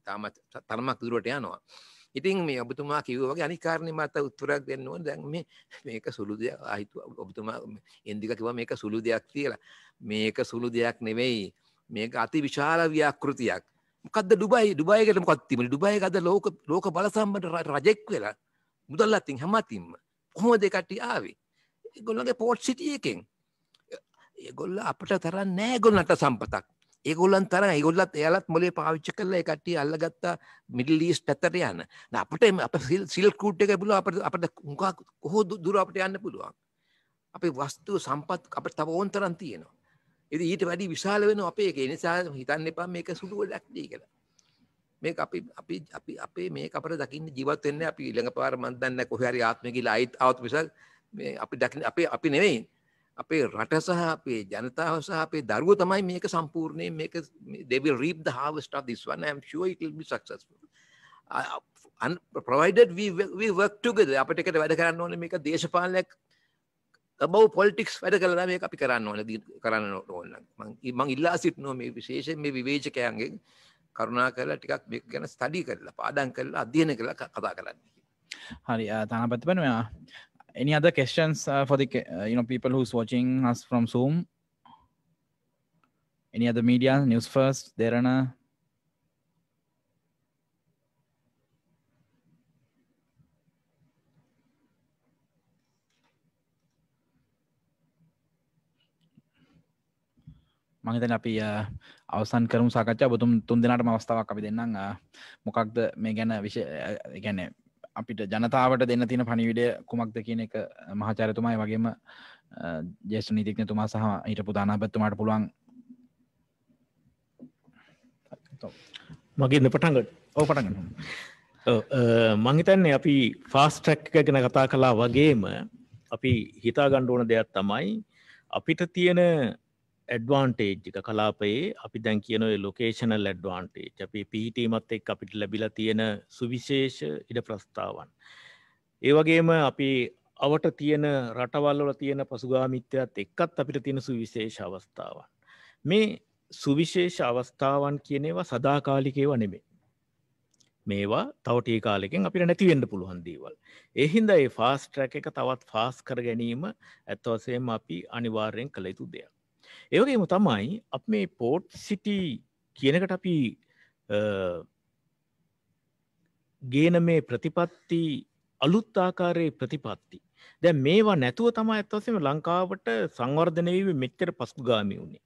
තාමත් තරමක් දුරට යනවා. ඉතින් මේ ඔබතුමා කිව්වා වගේ අනිත් කාරණේ මත උත්තරයක් දෙන්න ඕනේ. දැන් මේ මේක සුළු දෙයක් ආහිතු ඔබතුමා එන්දික කිව්වා මේක සුළු දෙයක් කියලා. මේක සුළු දෙයක් නෙවෙයි. මේක අතිවිශාල ව්‍යාකෘතියක්. මොකද්ද ඩුබයි ඩුබයිකට මොකක්ද තිබුණේ? ඩුබයි ගද ලෝක ලෝක බලසම්බන්ධ රජෙක් වෙලා මුදල් අතින් හැමතිම්ම කොහොමද ඒ කට්ටිය ආවේ? ඒගොල්ලන්ගේ පෝට් සිටි එකෙන්. ඒගොල්ල අපට තරන්නේ නැහැ ඒගොල්ලන්ට සම්පතක්. ඒගොල්ලන් තරම් ඒගොල්ලත් එයාලත් මොලේ පාවිච්චි කරලා ඒ කට්ටිය අල්ලගත්තා මිඩල් ඊස්ට් පැත්තට යන. දැන් අපිට අප සිල්ක් රූට් එක බුණා අපිට අපිට මොකක් කොහොම දුර අපිට යන්න පුළුවන්. අපේ වස්තු සම්පත් අපිට තව ඕන තරම් තියෙනවා. ඉතින් ඊට වැඩි විශාල වෙනවා අපේ ඒක. ඒ නිසා හිතන්න එපා මේක සුළු වැඩක් නෙයි කියලා. මේක අපි අපි අපි අපේ මේක අපිට දකින්න ජීවත් වෙන්නේ අපි ඊළඟ පාර මන් දන්නේ නැහැ කොහේ හරි ආත්මය කියලා ආයිත් ආවත් මිසක් මේ අපි දකින්න අපි අපි නෙවෙයි. අපේ රට සහ අපේ ජනතාව සහ අපේ දරුව තමයි මේක සම්පූර්ණයෙන් මේක they will reap the harvest of this one I am sure it will be successful uh, and provided we we work together අපිට එකට වැඩ කරන්න ඕනේ මේක දේශපාලනයක් above politics වැඩ කරලා මේක අපි කරන්න ඕනේ කරන්න ඕන මම මම ඉල්ලා සිටිනවා මේ විශේෂයෙන් මේ විවේචකයන්ගෙන් කරුණා කරලා ටිකක් මේක ගැන ස්ටඩි කරලා පාඩම් කරලා අධ්‍යයනය කරලා කතා කරන්න හරි තනපතිබනවා any other questions uh, for the uh, you know people who's watching us from Zoom? Any other media news first? Derana. මහිතන අපි uh, අවසන් කරමු සාකච්ඡා ඔබ තුන් දෙනාටම අවස්ථාවක් අපි දෙන්නම් මොකක්ද මේ ගැන විශේෂ يعني අපිට ජනතාවට දෙන්න තින පනිවිඩය කුමක්ද කියන එක මහචාරතුමයි වගේම ජේෂ නීතික්න තුමා සහ ඊට පුදානාපත්තුමාට පුළුවන් මගේ පටගට ඕ පටගන්න මංහිතන්නේ අපි ෆාස් ට්‍රැක් එක ගැන කතා කලා වගේම අපි හිතා ගණ්ඩ ඕන දෙයක් තමයි අපිට තියෙන ඇඩ්වාන්ටේජ් එක කලාපයේ අපි දැන් කියනොයි ලොකේෂනල් ඇඩ්වාන්ටේජ් අපි පිහිටීමත් එක් අපිට ලැබිල තියෙන සුවිශේෂ ඉඩ ප්‍රස්ථාවන්. ඒවගේම අපි අවට තියෙන රටවල්ලොල තියෙන පසුගාමිත්‍යයත් එක්කත් අපිට තියෙන සුවිශේෂ අවස්ථාවන්. මේ සුවිශේෂ අවස්ථාවන් කියනේවා සදාකාලිකේව නෙමේ. මේවා තවටේ කාලෙකින් අපිට නැතිවෙන්න පුළුවන් දීවල්. එහින්ද ඒ ෆාස් ට්‍රැක එක තවත් ෆාස් කර ගැනීම ඇත්වසයම අපි අනිවාර්යෙන් කළ යුතු දෙයක්. ඒවගේම තමයි අප මේ පෝට් සිටි කියනකට අපි ගේන මේ ප්‍රතිපත්ති අලුත් ආකාරයේ ප්‍රතිපත්ති දැ මේවා නැතුව තම ඇත්තවසම ලංකාවට සංවර්ධනයව මෙච්චර පසුගාමි වුණේ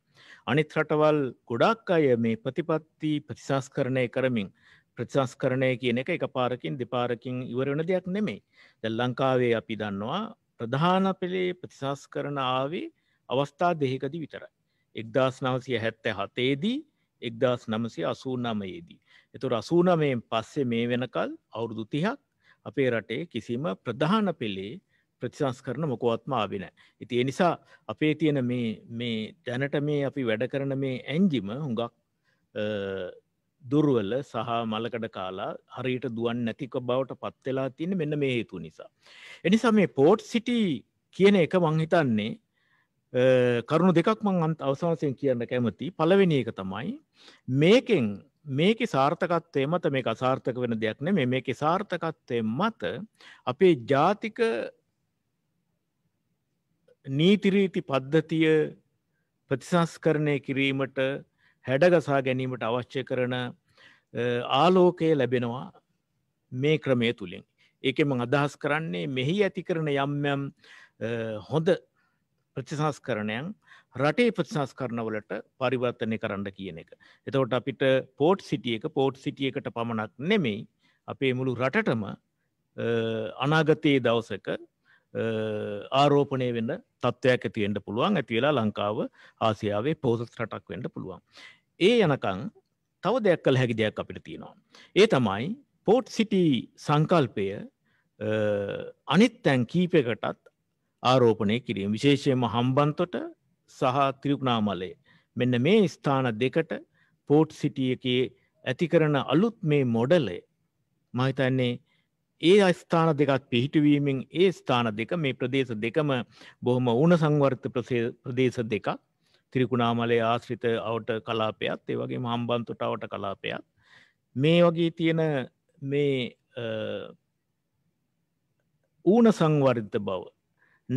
අනිත් රටවල් ගොඩක් අය මේ ප්‍රතිපත්ති ප්‍රතිසංස්කරණය කරමින් ප්‍රතිසංස්කරණය කියන එක එක පාරකින් දෙපාරකින් ඉවරවන දෙයක් නෙමෙයි දැල් ලංකාවේ අපි දන්නවා ප්‍රධාන පෙළේ ප්‍රතිසංස්කරණ ආවේ අවස්ථා දෙහිකදි විතරයි. එක්දස් නවසය හැත්ත හතේදී එක්දස් නමසේ අසූනමයේදී. එතු රසූනමයෙන් පස්සේ මේ වෙනකල් අවුරුදු තිහක් අපේ රටේ කිසිම ප්‍රධාන පෙළේ ප්‍රතිසංස් කරන මොකොවත්ම ආබෙන. ඉති එනිසා අපේ තියෙන මේ දැනට මේ අපි වැඩ කරන මේ ඇන්ජිම හුඟක් දුර්වල සහ මලකඩ කාලා හරියට දුවන් නැතික බවට පත්වෙලා තින්න මෙන්න මේ හේතු නිසා. එනිසා මේ පෝට් සිටි කියන එක මංහිතන්නේ කරුණු දෙකක් මං අවසවසයෙන් කියන්න කැමති පලවෙනි එක තමයි මේකෙන් මේක සාර්ථකත්වය මත මේ අසාර්ථක වෙන දෙයක් නෙ මේ මේක සාර්ථකත්වය මත අපේ ජාතික නීතිරීති පද්ධතිය ප්‍රතිසංස්කරණය කිරීමට හැඩගසා ගැනීමට අවශ්‍ය කරන ආලෝකය ලැබෙනවා මේ ක්‍රමය තුළින් ඒකෙ මං අදහස් කරන්නේ මෙහි ඇති කරන යම්යම් හොඳ ප්‍රතිසංස්කරණයන් රටේ ප්‍රතිසංස්කරණවලට පරිවර්තනය කරන්න කියන එක. එතකොට අපිට පෝට් සිටියක පෝට් සිටියකට පමණක් නෙමෙයි අපේ මුළු රටටම අනාගතයේ දවසක ආරෝපණය වෙන්න තත්ත්වයක් ඇතිවෙන්ට පුළුවන් ඇතිවෙලා ලංකාව ආසියාවේ පෝසස් රටක් වෙන්ඩ පුළුවන්. ඒ යනකං තව දෙයක් කළ හැකි දෙයක් අපිට තියෙනවා. ඒ තමයි පෝට් සිටි සංකල්පය අනිත් තැන් කීපයකටත් ආරෝපණය කිරීම විශේෂයම හම්බන්තොට සහ ත්‍රිපුණාමලය මෙන්න මේ ස්ථාන දෙකට පෝට් සිටියකේ ඇති කරන අලුත් මේ මොඩලය මහිතන්නේ ඒ අස්ථාන දෙකත් පිහිටවීමෙන් ඒ ස්ථාන දෙක මේ ප්‍රදේශ දෙකම බොහොම උන සංවර්ත ප්‍රදේශ දෙකක් ත්‍රිකුණාමලය ආශ්‍රිත අවට කලාපයත් ඒ වගේ හම්බන්තුට අවට කලාපයක් මේ වගේ තියෙන මේ ඌන සංවර්ධ බව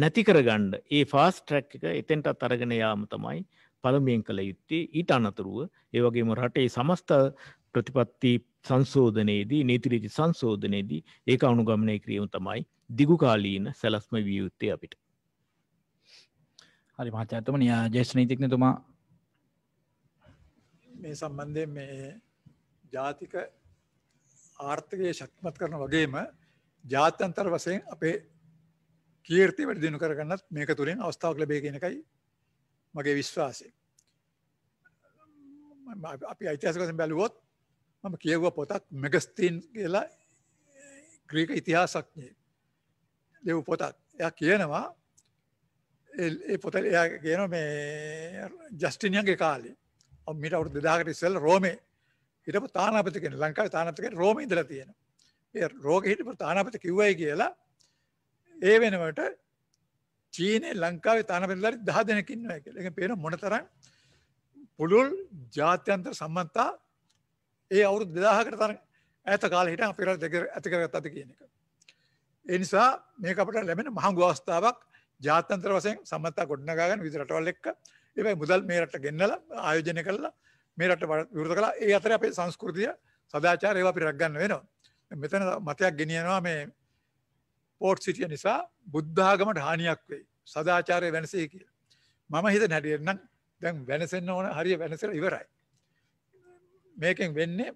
නැති කරගන්න ඒ ෆාස් ට්‍රැක් එක එතෙන්ටත් අරගෙන යාම තමයි පළමියෙන් කළ යුත්තේ ඊට අනතුරුව ඒවගේම රටේ සමස්ත ප්‍රතිපත්ති සංශෝධනයේදී නීතිරීති සංශෝධනයේදී ඒක අනුගමනය කිරීම තමයි දිගුකාලීන සැලස්ම වියයුත්තේ අපිට හරි මහතඇතම නිය ජේෂ් නීතික්නතුමා මේ සම්බන්ධය මේ ජාතික ආර්ථකය ශක්මත් කරන වගේම ජාත්‍යන්තර වසයෙන් අපේ කීර්ති වැඩි දියුණු කරගන්නත් මේක තුළින් අවස්ථාවක් ලැබේ කියන එකයි මගේ විශ්වාසය. අපි ඓතිහාසික වශයෙන් බැලුවොත් මම කියවුව පොතක් මෙගස්තීන් කියලා ග්‍රීක ඉතිහාසඥයෙක් ලියපු පොතක්. එයා කියනවා ඒ පොත එයා කියනවා මේ ජස්ටිනියන්ගේ කාලේ මීට අවුරුදු 2000කට ඉස්සෙල්ලා රෝමේ හිටපු තානාපති කෙනෙක් ලංකාවේ තානාපති කෙනෙක් රෝමේ ඉඳලා තියෙනවා. ඒ රෝගේ හිටපු තානාපති කිව්වයි කියලා ඒ වෙනවට චීනය ලංකාවේ තාන පෙල්ලරි දහ දෙනකින්නවා එක එක පේන මොනතරම් පුළුල් ජාත්‍යන්තර සම්බන්තා ඒ අවුරු දෙදාහකට තර ඇත කාල හිට අපිර දෙක ඇතිකරගත් අති කියන එක. ඒ නිසා මේක අපට ලැබෙන මහංගු අවස්ථාවක් ජාතන්ත්‍ර වසයෙන් සම්මතා ගොඩ්නගාගෙන විදිරටවල් එක්ක ඒයි මුදල් මේ රට ගෙන්නල ආයෝජනය කරලා මේ රට විරුද කලා ඒ අතර අපේ සංස්කෘතිය සදාචාර ඒවා පිරක්ගන්න වෙනවා. මෙතන මතයක් ගෙනියනවා මේ පෝට් සිටිය නිසා බුද්ධාගමට හානියක් වෙයි සදාචාරය වෙනසේ කිය. මම හිත නැටියෙන්නම් දැන් වෙනසෙන්න්න ඕන හරිය වෙනසර ඉවරයි. මේකෙන් වෙන්නේ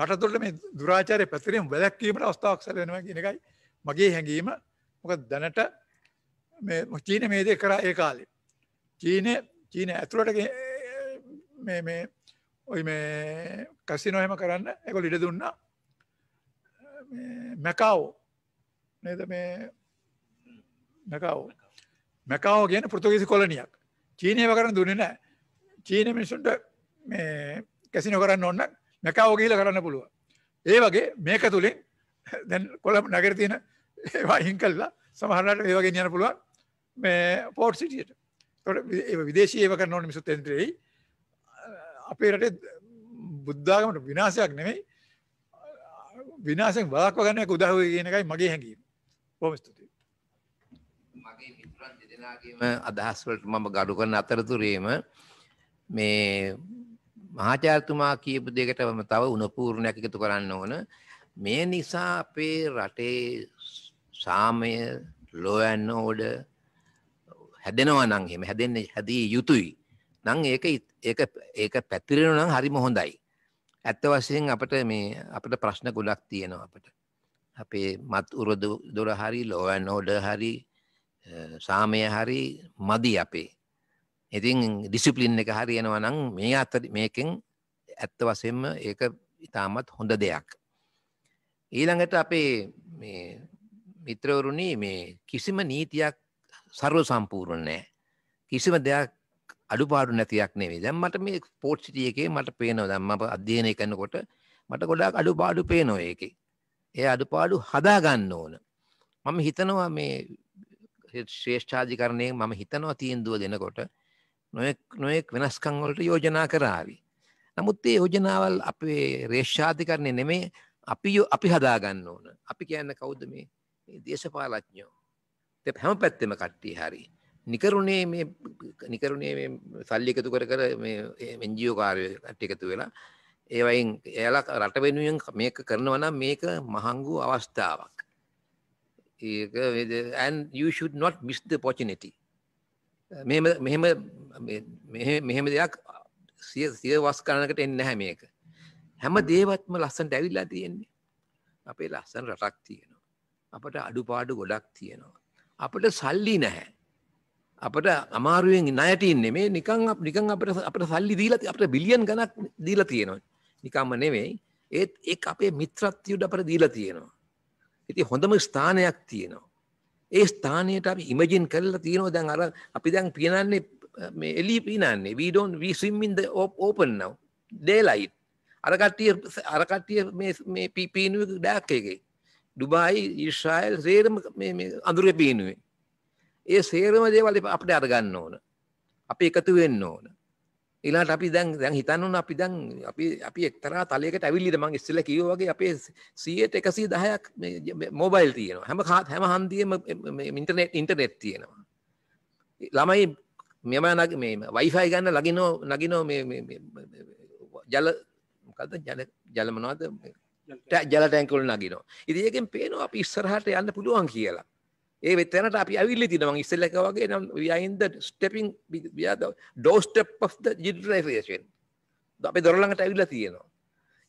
රටතුොට මේ දුරාචාරය පැතිරෙන් වැදැක්වීමට අවස්ථාවක්සර වෙනවා කියන එකයි මගේ හැඟීම මොක දැනට චීන මේදය කරා ඒ කාලේ. චීන චීන ඇතුළට ඔයි මේ කසිනොහෙම කරන්න එක ඉඩ දුන්නා මැකාවෝ නේද මේ මැකාවෝ මැකාවෝ කියන පෘතුගීසි කොලනියක් චීනයව කරන්න දුන්නේ නැහැ චීන මිනිසුන්ට මේ කැසිනෝ කරන්න ඕන මැකාවෝ ගිහිල්ලා කරන්න පුළුවන් ඒ වගේ මේක තුලින් (laughs) දැන් කොළඹ නගරේ තියෙන ඒවා අයින් කළා සමහරවිට ඒ වගේ යන්න පුළුවන් මේ පෝර්ට් සිටියට ඒකට ඒ විදේශීය ඒවා කරන්න ඕනේ මිනිසුත් එන්ට්‍රේයි අපේ රටේ බුද්ධාගමට විනාශයක් නෙමෙයි විනාශයෙන් වළක්වා ගන්න එක උදව් වෙයි කියන එකයි මගේ හැඟීම බොම ස්තුතියි. මගේ මිතුරන් දෙදෙනගේම අදහස්වලට මම ගඩු කරන අතරතුරේම මේ මහාචාර්තුමා කියපු දෙකටම තව උනපූර්ණයක් එකතු කරන්න ඕන මේ නිසා අපේ රටේ සාමය ලෝයන්න ඕඩ හැදෙනවා නම් එහෙම හැදෙන්න හැදී යුතුයි නම් ඒක ඒක ඒක පැතිරෙනවා නම් හරිම හොඳයි ඇත්ත වශයෙන් අපිට මේ අපිට ප්‍රශ්න ගොඩක් තියෙනවා අපිට අපේ මත් උර දොර හරි ලෝවන් ඕඩ හරි සාමය හරි මදි අපේ ඉතින් ඩිසිපලින් එක හරි යනවනං මේ අත මේකෙන් ඇත්ත වසෙන්ම ඒක ඉතාමත් හොඳ දෙයක් ඊළඟට අපේ මිත්‍රවරුණි මේ කිසිම නීතියක් සර්ව සම්පූර්ණ නෑ කිසිම දෙයක් අඩුපාඩු නැතියක් නෙවෙයි. දැන් මට මේ ස්පෝර්ට්ස් සිටි එකේ මට පේනවා දැන් මම අධ්‍යයනය කරනකොට මට ගොඩාක් අඩුපාඩු පේනවා ඒකේ. ඒ අඩුපාඩු හදාගන්න ඕන මම හිතනවා මේ ශ්‍රේෂ්ඨාධිකරණය මම හිතනවා තීන්දුව දෙනකොට නොෙක් නොයෙක් වෙනස්කංවලට යෝජනා කරාවි. නමුත් ඒ යෝජනාවල් අපේ රේෂ්ඨාධිකරණය නෙමේ අපි අපි හදාගන්න ඕන අපි කියන්න කෞද්ද මේ දේශපාලඥෝ තැ හැම පැත්තෙම කට්ටි හරි. නිකරුණේ මේ නිකරුණේ සල්ලි එකතු කර කර එන්ජියෝ කාරය කට්ටි එකතු වෙලා ඒවයින් එයාලා රට වෙනුවෙන් මේක කරනවා නම් මේක මහංගු අවස්ථාවක් ඒක and you should not miss the opportunity මෙහෙම මෙහෙම මෙහෙම දෙයක් සිය සිය වස් කරනකට එන්නේ නැහැ මේක හැම දේවත්ම ලස්සනට ඇවිල්ලා තියෙන්නේ අපේ ලස්සන රටක් තියෙනවා අපට අඩුපාඩු ගොඩක් තියෙනවා අපට සල්ලි නැහැ අපට අමාරුවෙන් ණයට ඉන්නේ මේ නිකන් නිකන් අපිට අපිට සල්ලි දීලා අපිට බිලියන් ගණක් දීලා තියෙනවා නිකම්ම නෙවෙයි ඒත් ඒ අපේ මිත්‍රත්වයට අපට දීලා තියෙනවා. ඉතින් හොඳම ස්ථානයක් තියෙනවා. ඒ ස්ථානයට අපි ඉමජින් කරලා තියෙනවා දැන් අර අපි දැන් පියනන්නේ මේ එළිය පියනන්නේ we don't we swim in the open now daylight අර කට්ටිය අර කට්ටිය මේ මේ පීනුවේ ඩාක් එකේ ඩුබායි ඊශ්‍රායල් සේරම මේ මේ අඳුරේ පීනුවේ ඒ සේරම දේවල් අපිට අර ගන්න ඕන අපි එකතු වෙන්න ඕන ඊළාට අපි දැන් දැන් හිතන්න ඕන අපි දැන් අපි අපි එක්තරා තලයකට ඇවිල්ලිද මම ඉස්සෙල්ලා කිව්වා වගේ අපේ 100ට 110ක් මේ මොබයිල් තියෙනවා හැම හැම හන්දියේම මේ ඉන්ටර්නෙට් ඉන්ටර්නෙට් තියෙනවා ළමයි මෙම මේ වයිෆයි ගන්න ලගිනෝ නගිනෝ මේ ජල මොකද ජල ජල මොනවද ජල ටැංකුවල නගිනවා ඉතින් ඒකෙන් පේනවා අපි ඉස්සරහට යන්න පුළුවන් කියලා ඒ වෙතැනට අපි ඇවිල්ලි තිනවන් ඉස්සෙල්ලක වගේ නම් වියයින්ද ස්ටෙපින් ඩෝස්ටප් of the ජිඩරේෂන් අපි දොරළඟට ඇවිල්ලා තියෙනවා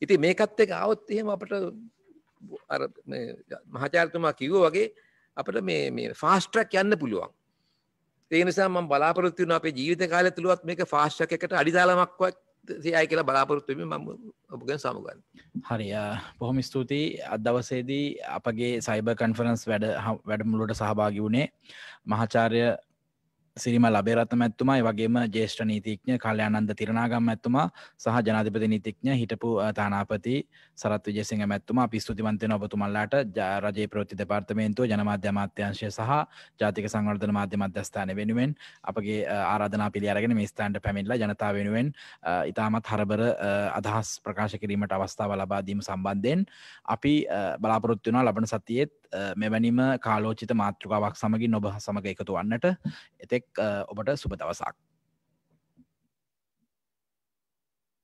ඉතින් මේකත් එක ආවොත් එහෙම අපට අර මහාචාර්යතුමා කිව්වා වගේ අපිට මේ මේ ෆාස්ට් ට්‍රැක් යන්න පුළුවන් ඒ නිසා මම බලාපොරොත්තු වෙනවා අපේ ජීවිත කාලය තුලවත් මේක ෆාස්ට් ට්‍රැක් එකට අඩිතාලමක්වත් සියයි කියලා බලාපොරොත්තුවම මම ඔපගෙන් සමුගන්න හරි පොහොම ස්තුතියි අදවසේදී අපගේ සයිබ කන්ෆරන්ස් වැඩ වැඩමුලට සහභාගි වුණේ මහාචාර්ය සිරිම ලබේරත්ම ඇත්තුමයි වගේම ජේෂ්ට නීතිඥ කල්්‍යයානන්ද තිරනාගම් ඇත්තුමා සහ ජනාධපති නීතිඥ හිටපු තානාපති සරත් විජසිංහ මැත්තුම පිස්තුතිවන්තය ඔබතුමල්ලාට ජරජයේ ප්‍රෘති දෙපාර්තමේන්තු ජනමාධ්‍ය මාත්‍යංශය සහ ජාතික සංවර්ධන මාධ්‍ය මධ්‍යස්ථාන වෙනුවෙන් අපගේ ආරධනා පිළියරගෙන මේස්ථාන්ට පැමිල්ල ජනතාව වෙනුවෙන් ඉතාමත් හරබර අදහස් ප්‍රකාශ කිරීමට අවස්ථාව ලබාදීම සම්බන්ධයෙන් අපි බලාපොරොත්තුනා ලබන සතියේත් මෙවැනිම කාලෝචිත මාතෘකාවක් සමගින් නොබහ සමඟ එකතු වන්නට එතෙක් ඔබට සුබ දවසක්.